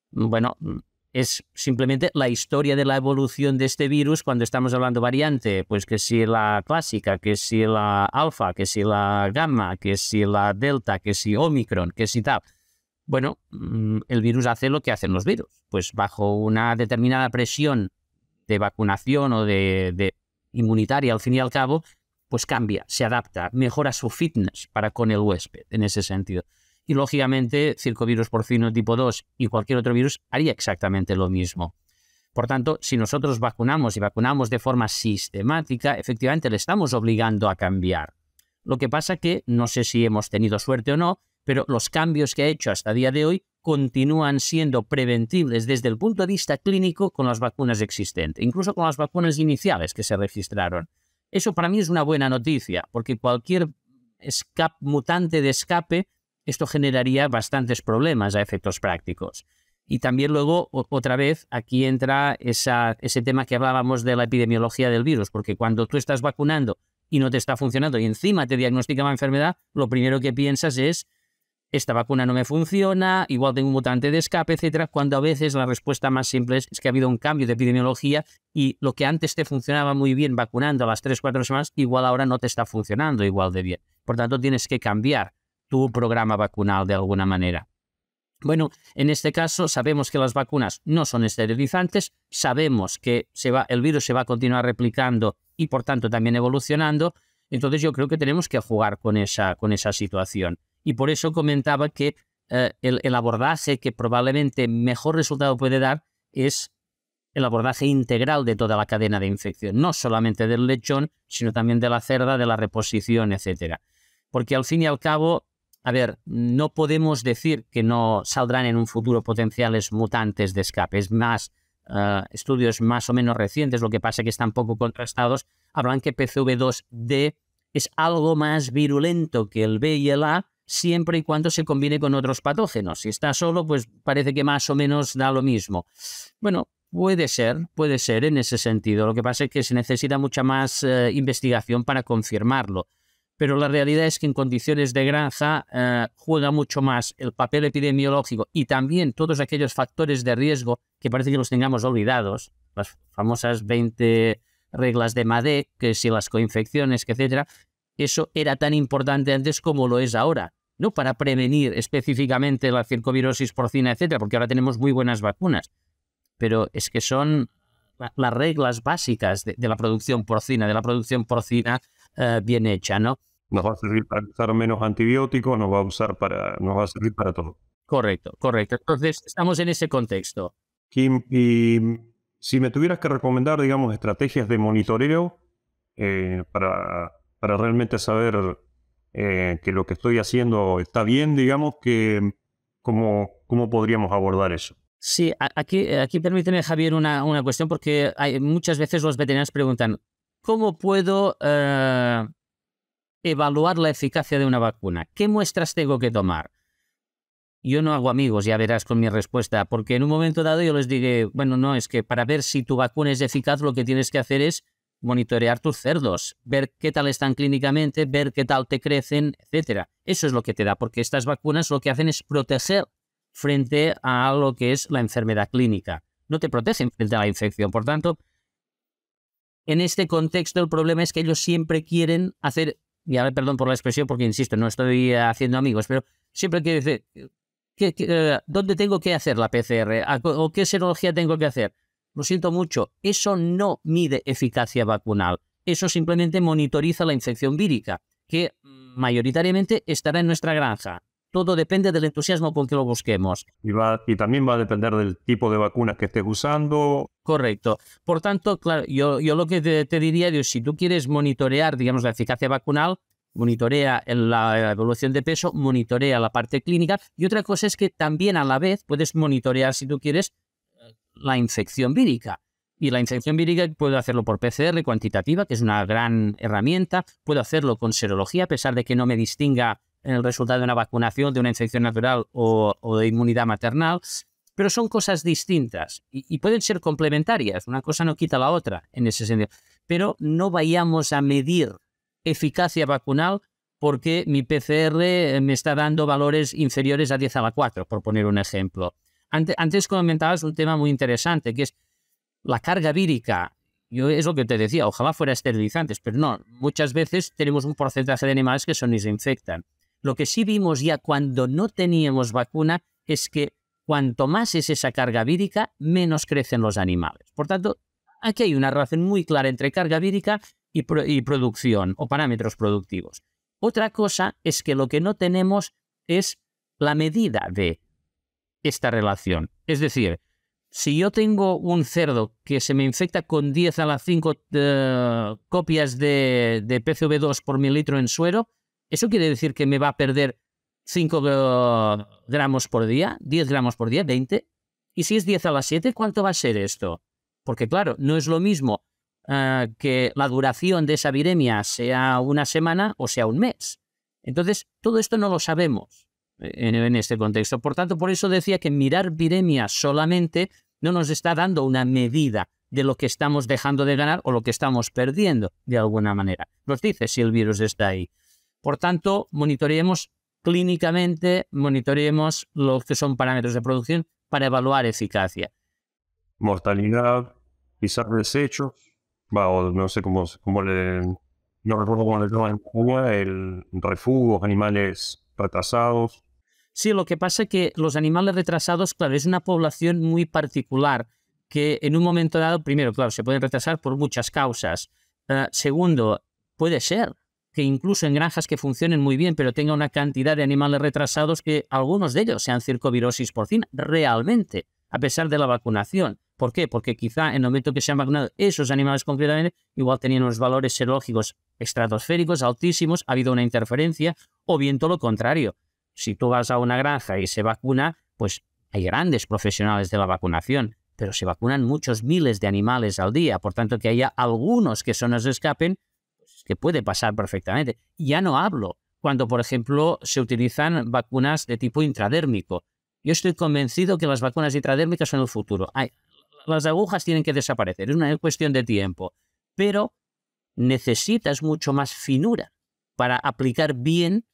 mm, bueno, mm, es simplemente la historia de la evolución de este virus cuando estamos hablando variante, pues que si la clásica, que si la alfa, que si la gamma, que si la delta, que si omicron, que si tal. Bueno, mm, el virus hace lo que hacen los virus. Pues bajo una determinada presión de vacunación o de, inmunitaria, al fin y al cabo, pues cambia, se adapta, mejora su fitness para con el huésped en ese sentido. Y lógicamente, circovirus porcino tipo 2 y cualquier otro virus haría exactamente lo mismo. Por tanto, si nosotros vacunamos y vacunamos de forma sistemática, efectivamente le estamos obligando a cambiar. Lo que pasa que, no sé si hemos tenido suerte o no, pero los cambios que ha hecho hasta día de hoy continúan siendo preventibles desde el punto de vista clínico con las vacunas existentes, incluso con las vacunas iniciales que se registraron. Eso para mí es una buena noticia, porque cualquier escape, mutante de escape, esto generaría bastantes problemas a efectos prácticos. Y también luego, otra vez, aquí entra esa, ese tema que hablábamos de la epidemiología del virus, porque cuando tú estás vacunando y no te está funcionando y encima te diagnostica una enfermedad, lo primero que piensas es esta vacuna no me funciona, igual tengo un mutante de escape, etcétera, cuando a veces la respuesta más simple es, que ha habido un cambio de epidemiología y lo que antes te funcionaba muy bien vacunando a las 3, 4 semanas, igual ahora no te está funcionando igual de bien. Por tanto, tienes que cambiar tu programa vacunal de alguna manera. Bueno, en este caso sabemos que las vacunas no son esterilizantes, sabemos que el virus se va a continuar replicando y por tanto también evolucionando, entonces yo creo que tenemos que jugar con esa, con esa situación. Y por eso comentaba que eh, el, abordaje que probablemente mejor resultado puede dar es el abordaje integral de toda la cadena de infección, no solamente del lechón, sino también de la cerda, de la reposición, etcétera. Porque al fin y al cabo, a ver, no podemos decir que no saldrán en un futuro potenciales mutantes de escape. Es más, eh, estudios más o menos recientes, lo que pasa es que están poco contrastados, hablan que PCV2D es algo más virulento que el B y el A, siempre y cuando se combine con otros patógenos. Si está solo, pues parece que más o menos da lo mismo. Bueno, puede ser, puede ser en ese sentido. Lo que pasa es que se necesita mucha más eh, investigación para confirmarlo. Pero la realidad es que en condiciones de granja eh, juega mucho más el papel epidemiológico y también todos aquellos factores de riesgo que parece que los tengamos olvidados, las famosas 20 reglas de Made, que si las coinfecciones, etcétera, eso era tan importante antes como lo es ahora, no para prevenir específicamente la circovirosis porcina, etcétera, porque ahora tenemos muy buenas vacunas, pero es que son las reglas básicas de, la producción porcina, de la producción porcina eh, bien hecha, ¿no? Nos va a servir para usar menos antibióticos, nos va a usar para, va a servir para todo. Correcto, correcto. Entonces estamos en ese contexto. Kim, y si me tuvieras que recomendar, digamos, estrategias de monitoreo eh, para para realmente saber eh, que lo que estoy haciendo está bien, digamos, que cómo, cómo podríamos abordar eso. Sí, aquí, aquí permíteme, Javier, una, una cuestión, porque hay, muchas veces los veterinarios preguntan, ¿cómo puedo eh, evaluar la eficacia de una vacuna? ¿Qué muestras tengo que tomar? Yo no hago amigos, ya verás con mi respuesta, porque en un momento dado yo les dije bueno, no, es que para ver si tu vacuna es eficaz lo que tienes que hacer es monitorear tus cerdos, ver qué tal están clínicamente, ver qué tal te crecen, etcétera. Eso es lo que te da, porque estas vacunas lo que hacen es proteger frente a lo que es la enfermedad clínica. No te protegen frente a la infección. Por tanto, en este contexto el problema es que ellos siempre quieren hacer, y ahora perdón por la expresión porque insisto, no estoy eh, haciendo amigos, pero siempre quiere decir, eh, dónde tengo que hacer la PCR? ¿O qué serología tengo que hacer? Lo siento mucho, eso no mide eficacia vacunal. Eso simplemente monitoriza la infección vírica, que mm. mayoritariamente estará en nuestra granja. Todo depende del entusiasmo con que lo busquemos. Y, también va a depender del tipo de vacunas que estés usando. Correcto. Por tanto, claro, yo, lo que te, diría es, si tú quieres monitorear, digamos, la eficacia vacunal, monitorea la evolución de peso, monitorea la parte clínica y otra cosa es que también a la vez puedes monitorear, si tú quieres, la infección vírica. Y la infección vírica puedo hacerlo por PCR cuantitativa, que es una gran herramienta. Puedo hacerlo con serología, a pesar de que no me distinga el resultado de una vacunación, de una infección natural o, de inmunidad maternal. Pero son cosas distintas y, y, pueden ser complementarias. Una cosa no quita la otra en ese sentido. Pero no vayamos a medir eficacia vacunal porque mi PCR me está dando valores inferiores a 10 a la 4, por poner un ejemplo. Antes, comentabas un tema muy interesante, que es la carga vírica. Yo es lo que te decía, ojalá fuera esterilizantes, pero no, muchas veces tenemos un porcentaje de animales que son y se infectan. Lo que sí vimos ya cuando no teníamos vacuna es que cuanto más es esa carga vírica, menos crecen los animales. Por tanto, aquí hay una relación muy clara entre carga vírica y producción o parámetros productivos. Otra cosa es que lo que no tenemos es la medida de esta relación. Es decir, si yo tengo un cerdo que se me infecta con 10 a las 5 eh, copias de, PCV2 por mililitro en suero, ¿eso quiere decir que me va a perder 5 eh, gramos por día, 10 gramos por día, 20? ¿Y si es 10 a las 7, cuánto va a ser esto? Porque claro, no es lo mismo eh, que la duración de esa viremia sea una semana o sea un mes. Entonces, todo esto no lo sabemos en, este contexto. Por tanto, por eso decía que mirar viremia solamente no nos está dando una medida de lo que estamos dejando de ganar o lo que estamos perdiendo de alguna manera. Nos dice si el virus está ahí. Por tanto, monitoreemos clínicamente, monitoreemos los que son parámetros de producción para evaluar eficacia. Mortalidad, pisar desechos, no sé cómo, le... No recuerdo cómo le llaman en Cuba, el refugio, animales retrasados... Sí, lo que pasa es que los animales retrasados, claro, es una población muy particular que en un momento dado, primero, claro, se pueden retrasar por muchas causas. Ah, segundo, puede ser que incluso en granjas que funcionen muy bien, pero tenga una cantidad de animales retrasados que algunos de ellos sean circovirosis fin, realmente, a pesar de la vacunación. ¿Por qué? Porque quizá en el momento que se han vacunado esos animales concretamente, igual tenían unos valores serológicos estratosféricos altísimos, ha habido una interferencia, o bien todo lo contrario, si tú vas a una granja y se vacuna, pues hay grandes profesionales de la vacunación, pero se vacunan muchos miles de animales al día, por tanto que haya algunos que se nos escapen, pues que puede pasar perfectamente. Ya no hablo cuando, por ejemplo, se utilizan vacunas de tipo intradérmico. Yo estoy convencido que las vacunas intradérmicas son el futuro. las agujas tienen que desaparecer, es una cuestión de tiempo, pero necesitas mucho más finura para aplicar bien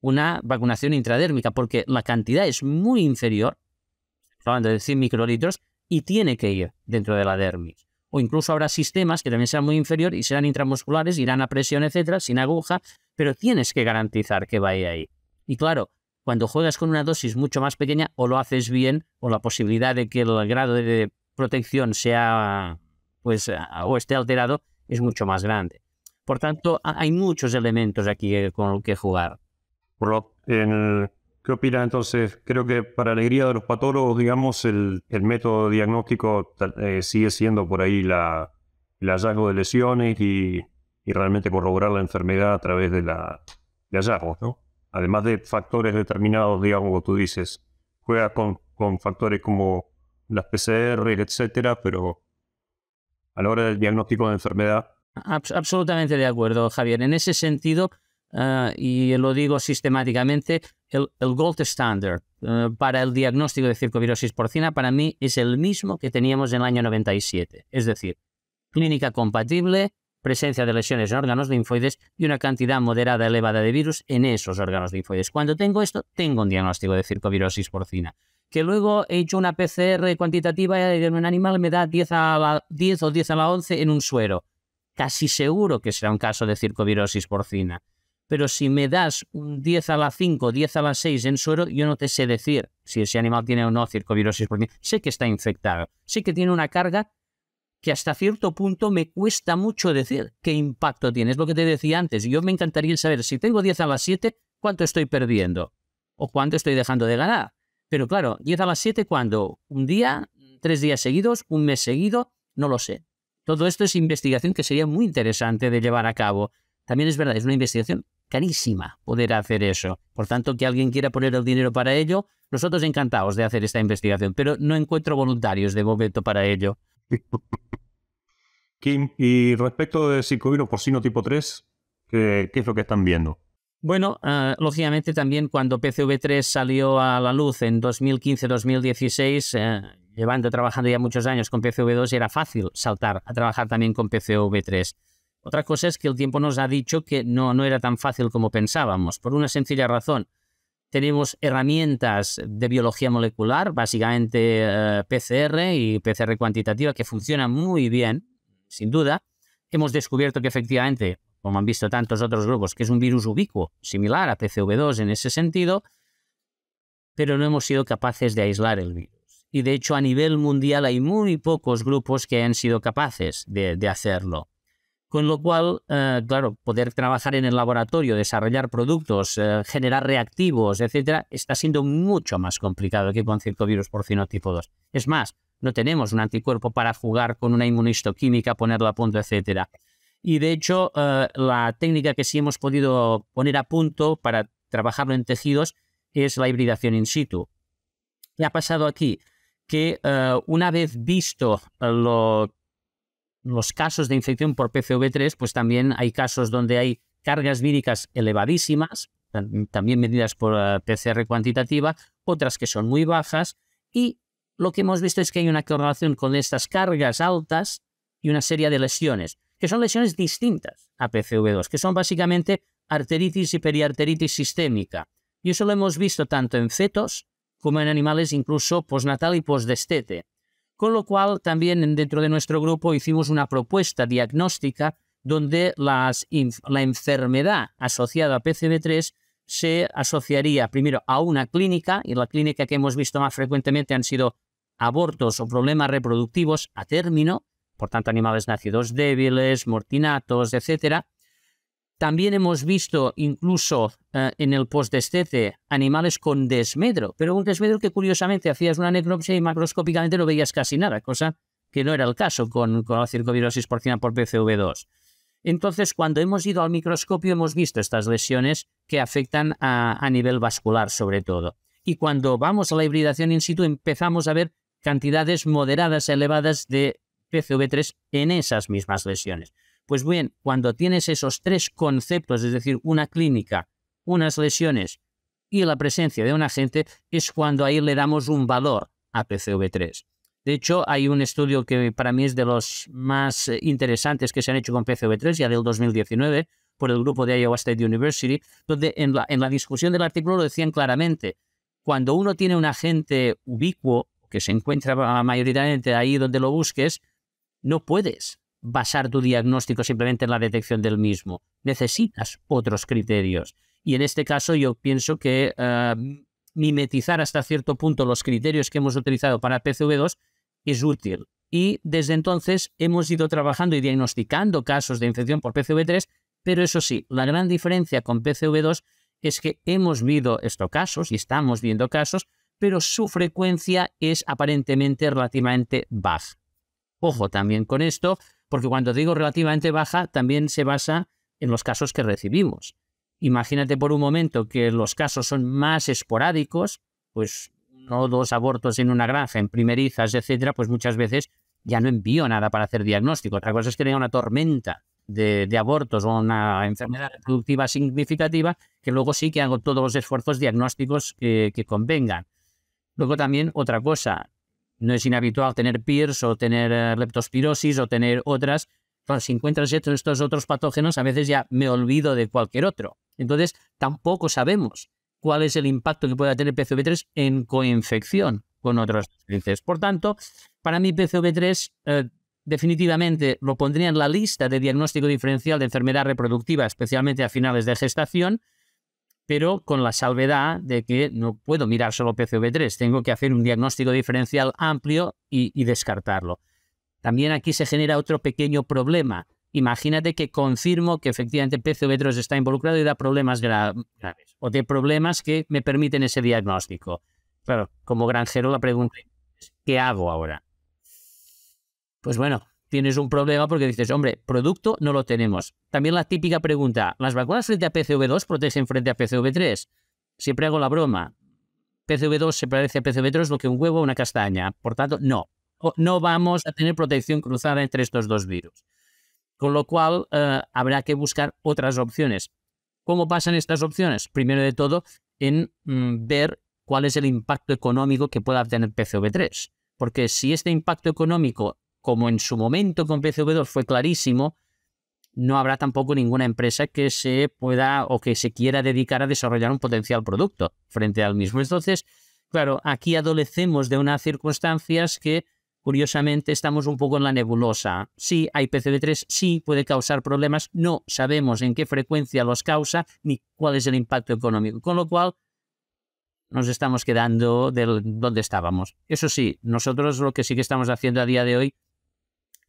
una vacunación intradérmica, porque la cantidad es muy inferior, hablando de 100 microlitros, y tiene que ir dentro de la dermis. O incluso habrá sistemas que también sean muy inferior y serán intramusculares, irán a presión, etcétera, sin aguja, pero tienes que garantizar que vaya ahí. Y claro, cuando juegas con una dosis mucho más pequeña, o lo haces bien, o la posibilidad de que el grado de protección sea, pues, o esté alterado, es mucho más grande. Por tanto, hay muchos elementos aquí eh, con los que jugar. Por ¿Qué opina entonces? Creo que para alegría de los patólogos, digamos, el, método diagnóstico eh, sigue siendo por ahí la, el hallazgo de lesiones y, realmente corroborar la enfermedad a través de, la, hallazgos, ¿no? Además de factores determinados, digamos, como tú dices, juega con, factores como las PCR, etcétera, pero a la hora del diagnóstico de enfermedad. absolutamente de acuerdo, Javier. En ese sentido, Ah, y lo digo sistemáticamente, el, gold standard eh, para el diagnóstico de circovirosis porcina para mí es el mismo que teníamos en el año 97. Es decir, clínica compatible, presencia de lesiones en órganos linfoides y una cantidad moderada elevada de virus en esos órganos linfoides. Cuando tengo esto, tengo un diagnóstico de circovirosis porcina. Que luego he hecho una PCR cuantitativa en un animal me da 10, a la, 10 o 10 a la 11 en un suero. Casi seguro que será un caso de circovirosis porcina pero si me das un 10 a la 5, 10 a la 6 en suero, yo no te sé decir si ese animal tiene o no circovirosis, porque sé que está infectado, sé que tiene una carga que hasta cierto punto me cuesta mucho decir qué impacto tiene. Es lo que te decía antes. Yo me encantaría saber si tengo 10 a las 7, cuánto estoy perdiendo o cuánto estoy dejando de ganar. Pero claro, 10 a las 7, ¿cuándo? ¿Un día? ¿Tres días seguidos? ¿Un mes seguido? No lo sé. Todo esto es investigación que sería muy interesante de llevar a cabo. También es verdad, es una investigación carísima poder hacer eso. Por tanto, que alguien quiera poner el dinero para ello, nosotros encantados de hacer esta investigación, pero no encuentro voluntarios de momento para ello. Kim, y respecto de psicovirus porcino tipo 3, ¿qué, es lo que están viendo? Bueno, ah, lógicamente también cuando PCV3 salió a la luz en 2015-2016, eh, llevando trabajando ya muchos años con PCV2, era fácil saltar a trabajar también con PCV3. Otra cosa es que el tiempo nos ha dicho que no, no era tan fácil como pensábamos, por una sencilla razón. Tenemos herramientas de biología molecular, básicamente eh, PCR y PCR cuantitativa, que funcionan muy bien, sin duda. Hemos descubierto que efectivamente, como han visto tantos otros grupos, que es un virus ubicuo, similar a PCV2 en ese sentido, pero no hemos sido capaces de aislar el virus y de hecho a nivel mundial hay muy pocos grupos que han sido capaces de hacerlo. Con lo cual, eh, claro, poder trabajar en el laboratorio, desarrollar productos, eh, generar reactivos, etcétera, está siendo mucho más complicado que con circovirus porcino 2. Es más, no tenemos un anticuerpo para jugar con una inmunistoquímica, ponerla a punto, etcétera. Y de hecho, eh, la técnica que sí hemos podido poner a punto para trabajarlo en tejidos es la hibridación in situ. ¿Qué ha pasado aquí? Que una vez visto lo los casos de infección por PCV3, pues también hay casos donde hay cargas víricas elevadísimas, también medidas por eh, PCR cuantitativa, otras que son muy bajas, y lo que hemos visto es que hay una correlación con estas cargas altas y una serie de lesiones, que son lesiones distintas a PCV2, que son básicamente arteritis y periarteritis sistémica. Y eso lo hemos visto tanto en fetos como en animales incluso postnatal y postdestete. Con lo cual, también dentro de nuestro grupo hicimos una propuesta diagnóstica donde la enfermedad asociada a PCB3 se asociaría primero a una clínica, y la clínica que hemos visto más frecuentemente han sido abortos o problemas reproductivos a término, por tanto animales nacidos débiles, mortinatos, etcétera. También hemos visto incluso eh, en el post-destete animales con desmedro, pero un desmedro que curiosamente hacías una necropsia y macroscópicamente no veías casi nada, cosa que no era el caso con, la circovirosis porcina por PCV2. Entonces, cuando hemos ido al microscopio hemos visto estas lesiones que afectan a, a nivel vascular sobre todo. Y cuando vamos a la hibridación in situ empezamos a ver cantidades moderadas, elevadas de PCV3 en esas mismas lesiones. Pues bien, cuando tienes esos tres conceptos, es decir, una clínica, unas lesiones y la presencia de un agente, es cuando ahí le damos un valor a PCV3. De hecho, hay un estudio que para mí es de los más eh, interesantes que se han hecho con PCV3, ya del 2019, por el grupo de Iowa State University, donde en la, en la discusión del artículo lo decían claramente. Cuando uno tiene un agente ubicuo, que se encuentra mayoritariamente ahí donde lo busques, no puedes basar tu diagnóstico simplemente en la detección del mismo. Necesitas otros criterios. Y en este caso yo pienso que eh, mimetizar hasta cierto punto los criterios que hemos utilizado para PCV2 es útil. Y desde entonces hemos ido trabajando y diagnosticando casos de infección por PCV3, pero eso sí, la gran diferencia con PCV2 es que hemos visto estos casos y estamos viendo casos, pero su frecuencia es aparentemente relativamente baja. Ojo también con esto, porque cuando digo relativamente baja, también se basa en los casos que recibimos. Imagínate por un momento que los casos son más esporádicos, pues no dos abortos en una granja, en primerizas, etcétera, pues muchas veces ya no envío nada para hacer diagnóstico. Otra cosa es que tenga una tormenta de, abortos o una enfermedad reproductiva significativa, que luego sí que hago todos los esfuerzos diagnósticos que convengan. Luego también otra cosa, no es inhabitual tener PIRS o tener eh, leptospirosis o tener otras. si encuentras estos otros patógenos, a veces ya me olvido de cualquier otro. Entonces, tampoco sabemos cuál es el impacto que pueda tener PCV3 en coinfección con otros especies. Por tanto, para mí PCV3 eh, definitivamente lo pondría en la lista de diagnóstico diferencial de enfermedad reproductiva, especialmente a finales de gestación, pero con la salvedad de que no puedo mirar solo PCV3, tengo que hacer un diagnóstico diferencial amplio y, descartarlo. También aquí se genera otro pequeño problema. Imagínate que confirmo que efectivamente PCV3 está involucrado y da problemas graves, o de problemas que me permiten ese diagnóstico. Claro, como granjero la pregunta es, ¿qué hago ahora? Pues bueno, tienes un problema porque dices, hombre, producto no lo tenemos. También la típica pregunta, ¿las vacunas frente a PCV2 protegen frente a PCV3? Siempre hago la broma. PCV2 se parece a PCV3 lo que un huevo o una castaña. Por tanto, no. No vamos a tener protección cruzada entre estos dos virus. Con lo cual, eh, habrá que buscar otras opciones. ¿Cómo pasan estas opciones? Primero de todo, en mm, ver cuál es el impacto económico que pueda tener PCV3. Porque si este impacto económico como en su momento con PCV2 fue clarísimo, no habrá tampoco ninguna empresa que se pueda o que se quiera dedicar a desarrollar un potencial producto frente al mismo. Entonces, claro, aquí adolecemos de unas circunstancias que curiosamente estamos un poco en la nebulosa. Sí, hay PCB3, sí puede causar problemas, no sabemos en qué frecuencia los causa ni cuál es el impacto económico, con lo cual nos estamos quedando de donde estábamos. Eso sí, nosotros lo que sí que estamos haciendo a día de hoy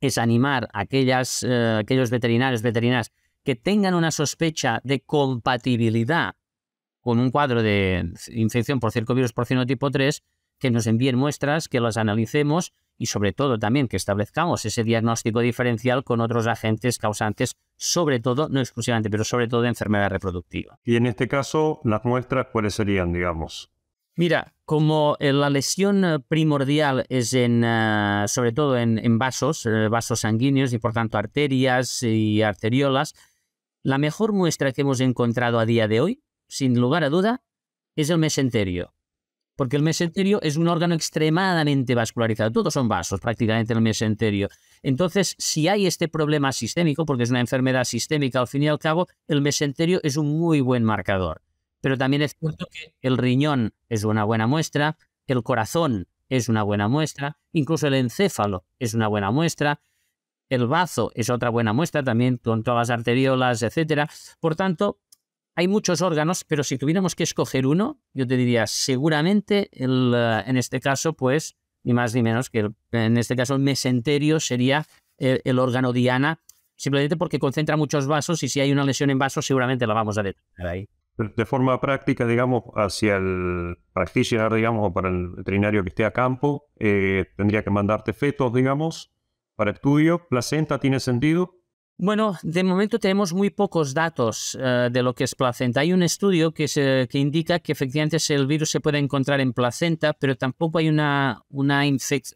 es animar a aquellas, eh, aquellos veterinarios, veterinarias que tengan una sospecha de compatibilidad con un cuadro de infección por circovirus porcino tipo 3, que nos envíen muestras, que las analicemos y sobre todo también que establezcamos ese diagnóstico diferencial con otros agentes causantes, sobre todo, no exclusivamente, pero sobre todo de enfermedad reproductiva. Y en este caso, las muestras, ¿cuáles serían, digamos? Mira, como eh, la lesión eh, primordial es en, eh, sobre todo en, en vasos, vasos sanguíneos y por tanto arterias y arteriolas, la mejor muestra que hemos encontrado a día de hoy, sin lugar a duda, es el mesenterio. Porque el mesenterio es un órgano extremadamente vascularizado. Todos son vasos prácticamente el mesenterio. Entonces, si hay este problema sistémico, porque es una enfermedad sistémica al fin y al cabo, el mesenterio es un muy buen marcador. Pero también es cierto que el riñón es una buena muestra, el corazón es una buena muestra, incluso el encéfalo es una buena muestra, el bazo es otra buena muestra también con todas las arteriolas, etcétera. Por tanto, hay muchos órganos, pero si tuviéramos que escoger uno, yo te diría seguramente el, eh, en este caso, pues ni más ni menos que en este caso el mesenterio sería el, el, órgano diana, simplemente porque concentra muchos vasos y si hay una lesión en vasos seguramente la vamos a detectar ahí de forma práctica, digamos, hacia el practitioner, digamos, o para el veterinario que esté a campo, eh, tendría que mandarte fetos, digamos, para estudio. ¿Placenta tiene sentido? Bueno, de momento tenemos muy pocos datos eh, de lo que es placenta. Hay un estudio que, se, indica que efectivamente el virus se puede encontrar en placenta, pero tampoco hay una, una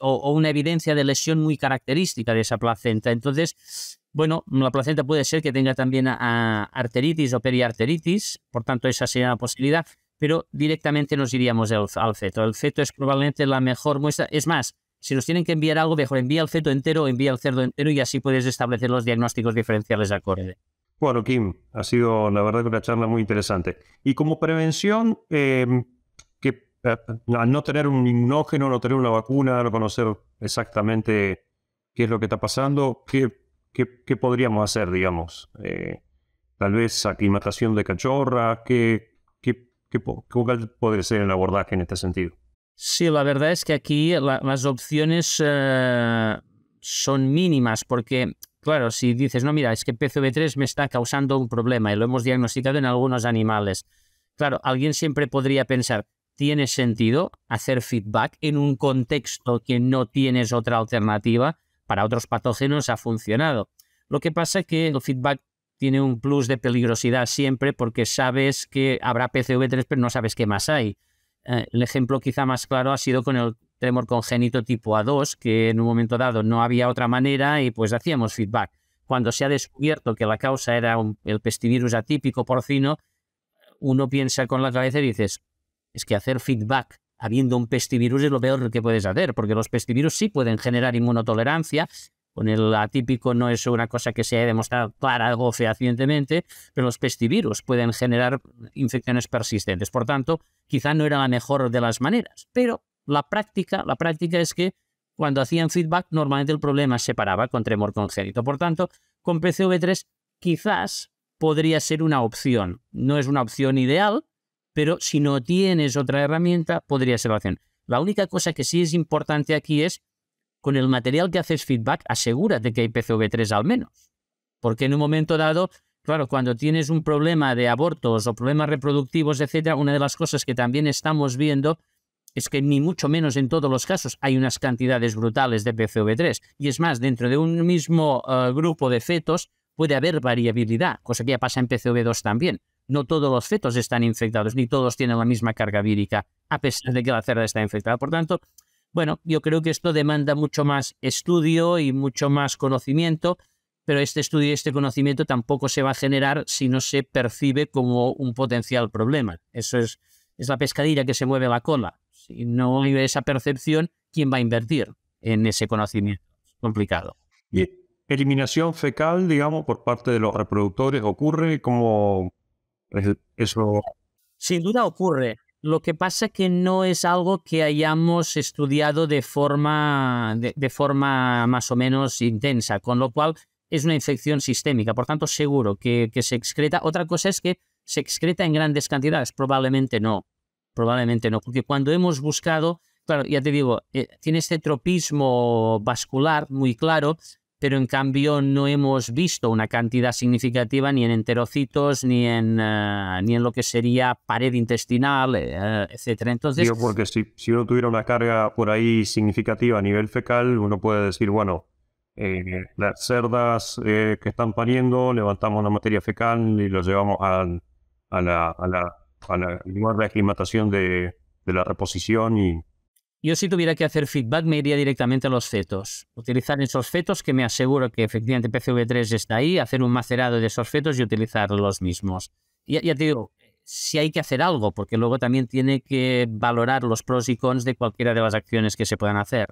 o una evidencia de lesión muy característica de esa placenta. Entonces, bueno, la placenta puede ser que tenga también arteritis o periarteritis, por tanto esa sería una posibilidad, pero directamente nos iríamos al, feto. El feto es probablemente la mejor muestra. Es más, si nos tienen que enviar algo, mejor envía el feto entero o envía el cerdo entero y así puedes establecer los diagnósticos diferenciales acorde. Bueno, Kim, ha sido la verdad que una charla muy interesante. Y como prevención, em, que eh, al no tener un inógeno, no tener una vacuna, no conocer exactamente qué es lo que está pasando, ¿qué ¿Qué, podríamos hacer, digamos? Eh, tal vez aclimatación de cachorra, ¿qué, qué, qué, podría ser el abordaje en este sentido? Sí, la verdad es que aquí las opciones eh, son mínimas porque, claro, si dices, no, mira, es que PCV3 me está causando un problema y lo hemos diagnosticado en algunos animales. Claro, alguien siempre podría pensar, ¿tiene sentido hacer feedback en un contexto que no tienes otra alternativa? para otros patógenos ha funcionado. Lo que pasa es que el feedback tiene un plus de peligrosidad siempre porque sabes que habrá PCV3, pero no sabes qué más hay. Eh, el ejemplo quizá más claro ha sido con el tremor congénito tipo A2, que en un momento dado no había otra manera y pues hacíamos feedback. Cuando se ha descubierto que la causa era el pestivirus atípico porcino, uno piensa con la cabeza y dices, es que hacer feedback habiendo un pestivirus es lo peor que puedes hacer, porque los pestivirus sí pueden generar inmunotolerancia. Con el atípico no es una cosa que se haya demostrado clara o fehacientemente, pero los pestivirus pueden generar infecciones persistentes. Por tanto, quizá no era la mejor de las maneras, pero la práctica, la práctica es que cuando hacían feedback, normalmente el problema se paraba con tremor congénito. Por tanto, con PCV3 quizás podría ser una opción. No es una opción ideal, pero si no tienes otra herramienta, podría ser la opción. La única cosa que sí es importante aquí es, con el material que haces feedback, asegúrate que hay PCV3 al menos. Porque en un momento dado, claro, cuando tienes un problema de abortos o problemas reproductivos, etc., una de las cosas que también estamos viendo es que ni mucho menos en todos los casos hay unas cantidades brutales de PCV3. Y es más, dentro de un mismo eh, grupo de fetos puede haber variabilidad, cosa que ya pasa en PCV2 también. No todos los fetos están infectados, ni todos tienen la misma carga vírica, a pesar de que la cerda está infectada. Por tanto, bueno, yo creo que esto demanda mucho más estudio y mucho más conocimiento, pero este estudio y este conocimiento tampoco se va a generar si no se percibe como un potencial problema. Eso es, es la pescadilla que se mueve la cola. Si no hay esa percepción, ¿quién va a invertir en ese conocimiento? Es complicado. Bien. eliminación fecal, digamos, por parte de los reproductores ocurre como eso... Sin duda ocurre. Lo que pasa es que no es algo que hayamos estudiado de forma, de, forma más o menos intensa, con lo cual es una infección sistémica, por tanto seguro que, se excreta. Otra cosa es que se excreta en grandes cantidades, probablemente no, probablemente no, porque cuando hemos buscado, claro, ya te digo, eh, tiene este tropismo vascular muy claro pero en cambio no hemos visto una cantidad significativa ni en enterocitos, ni en, eh, ni en lo que sería pared intestinal, etc. Eh, etcétera. Entonces, porque si, si, uno tuviera una carga por ahí significativa a nivel fecal, uno puede decir, bueno, eh, las cerdas que están pariendo, levantamos la materia fecal y lo llevamos a, a la, a la, a la, de, de la reposición y yo si tuviera que hacer feedback me iría directamente a los fetos. Utilizar esos fetos que me aseguro que efectivamente PCV3 está ahí, hacer un macerado de esos fetos y utilizar los mismos. Ya, ya te digo, si hay que hacer algo, porque luego también tiene que valorar los pros y cons de cualquiera de las acciones que se puedan hacer.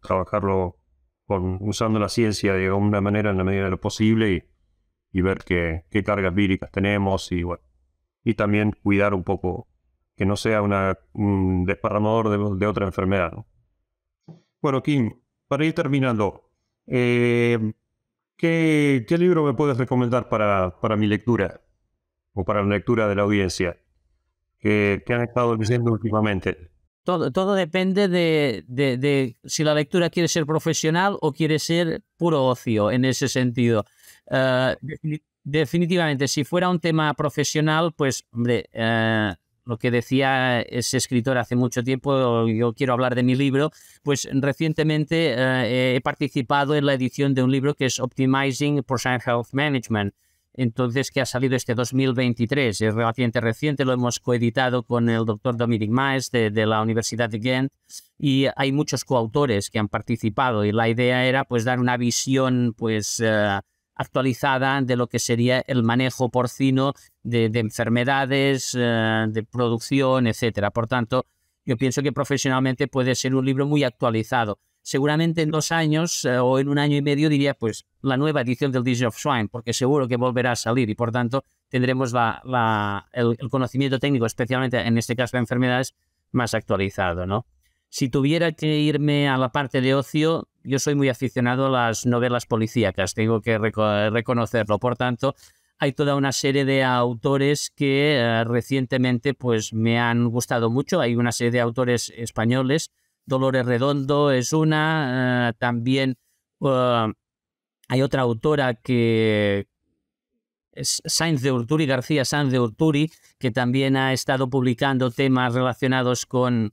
trabajarlo con, usando la ciencia de alguna manera en la medida de lo posible y, ver qué, cargas víricas tenemos y bueno, y también cuidar un poco que no sea un desparramador de, otra enfermedad. Bueno, Kim, para ir terminando, eh, ¿qué, libro me puedes recomendar para, para mi lectura o para la lectura de la audiencia? que, han estado diciendo últimamente? Todo, depende de, si la lectura quiere ser profesional o quiere ser puro ocio en ese sentido. Eh, definitivamente, si fuera un tema profesional, pues, hombre, eh, lo que decía ese escritor hace mucho tiempo, yo quiero hablar de mi libro, pues recientemente eh, he participado en la edición de un libro que es Optimizing Personal Health Management, entonces que ha salido este 2023, es relativamente reciente, lo hemos coeditado con el doctor Dominic Maes de, la Universidad de Ghent y hay muchos coautores que han participado y la idea era pues dar una visión pues... Eh, actualizada de lo que sería el manejo porcino de, enfermedades, eh, de producción, etcétera. Por tanto, yo pienso que profesionalmente puede ser un libro muy actualizado. Seguramente en dos años eh, o en un año y medio diría, pues, la nueva edición del Disease of Swine, porque seguro que volverá a salir y, por tanto, tendremos la, el, conocimiento técnico, especialmente en este caso de enfermedades, más actualizado, ¿no? Si tuviera que irme a la parte de ocio, yo soy muy aficionado a las novelas policíacas, tengo que reconocerlo. Por tanto, hay toda una serie de autores que eh, recientemente pues, me han gustado mucho. Hay una serie de autores españoles. Dolores Redondo es una. Eh, también eh, hay otra autora que, Sainz de Urturi, García Sainz de Urturi, que también ha estado publicando temas relacionados con,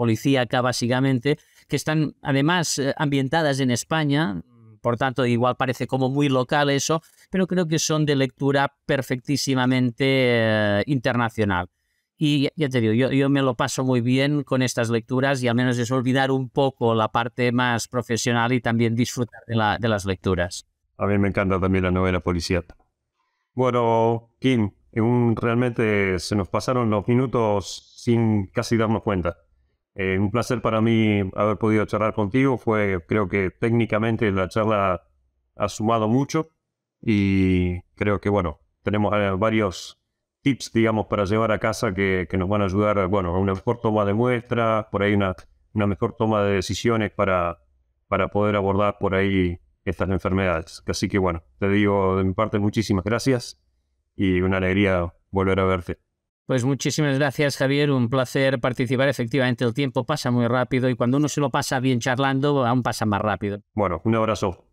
policíaca básicamente, que están además eh, ambientadas en España, por tanto igual parece como muy local eso, pero creo que son de lectura perfectísimamente eh, internacional. Y ya te digo, yo, me lo paso muy bien con estas lecturas y al menos es olvidar un poco la parte más profesional y también disfrutar de, la, de las lecturas. A mí me encanta también la novela policíaca. Bueno, Kim, realmente se nos pasaron los minutos sin casi darnos cuenta. Eh, un placer para mí haber podido charlar contigo. Fue, creo que técnicamente la charla ha sumado mucho y creo que, bueno, tenemos eh, varios tips, digamos, para llevar a casa que, nos van a ayudar, bueno, a una mejor toma de muestras, por ahí una, una mejor toma de decisiones para, para poder abordar por ahí estas enfermedades. Así que, bueno, te digo de mi parte muchísimas gracias y una alegría volver a verte. Pues muchísimas gracias, Javier. Un placer participar. Efectivamente, el tiempo pasa muy rápido y cuando uno se lo pasa bien charlando, aún pasa más rápido. Bueno, un abrazo.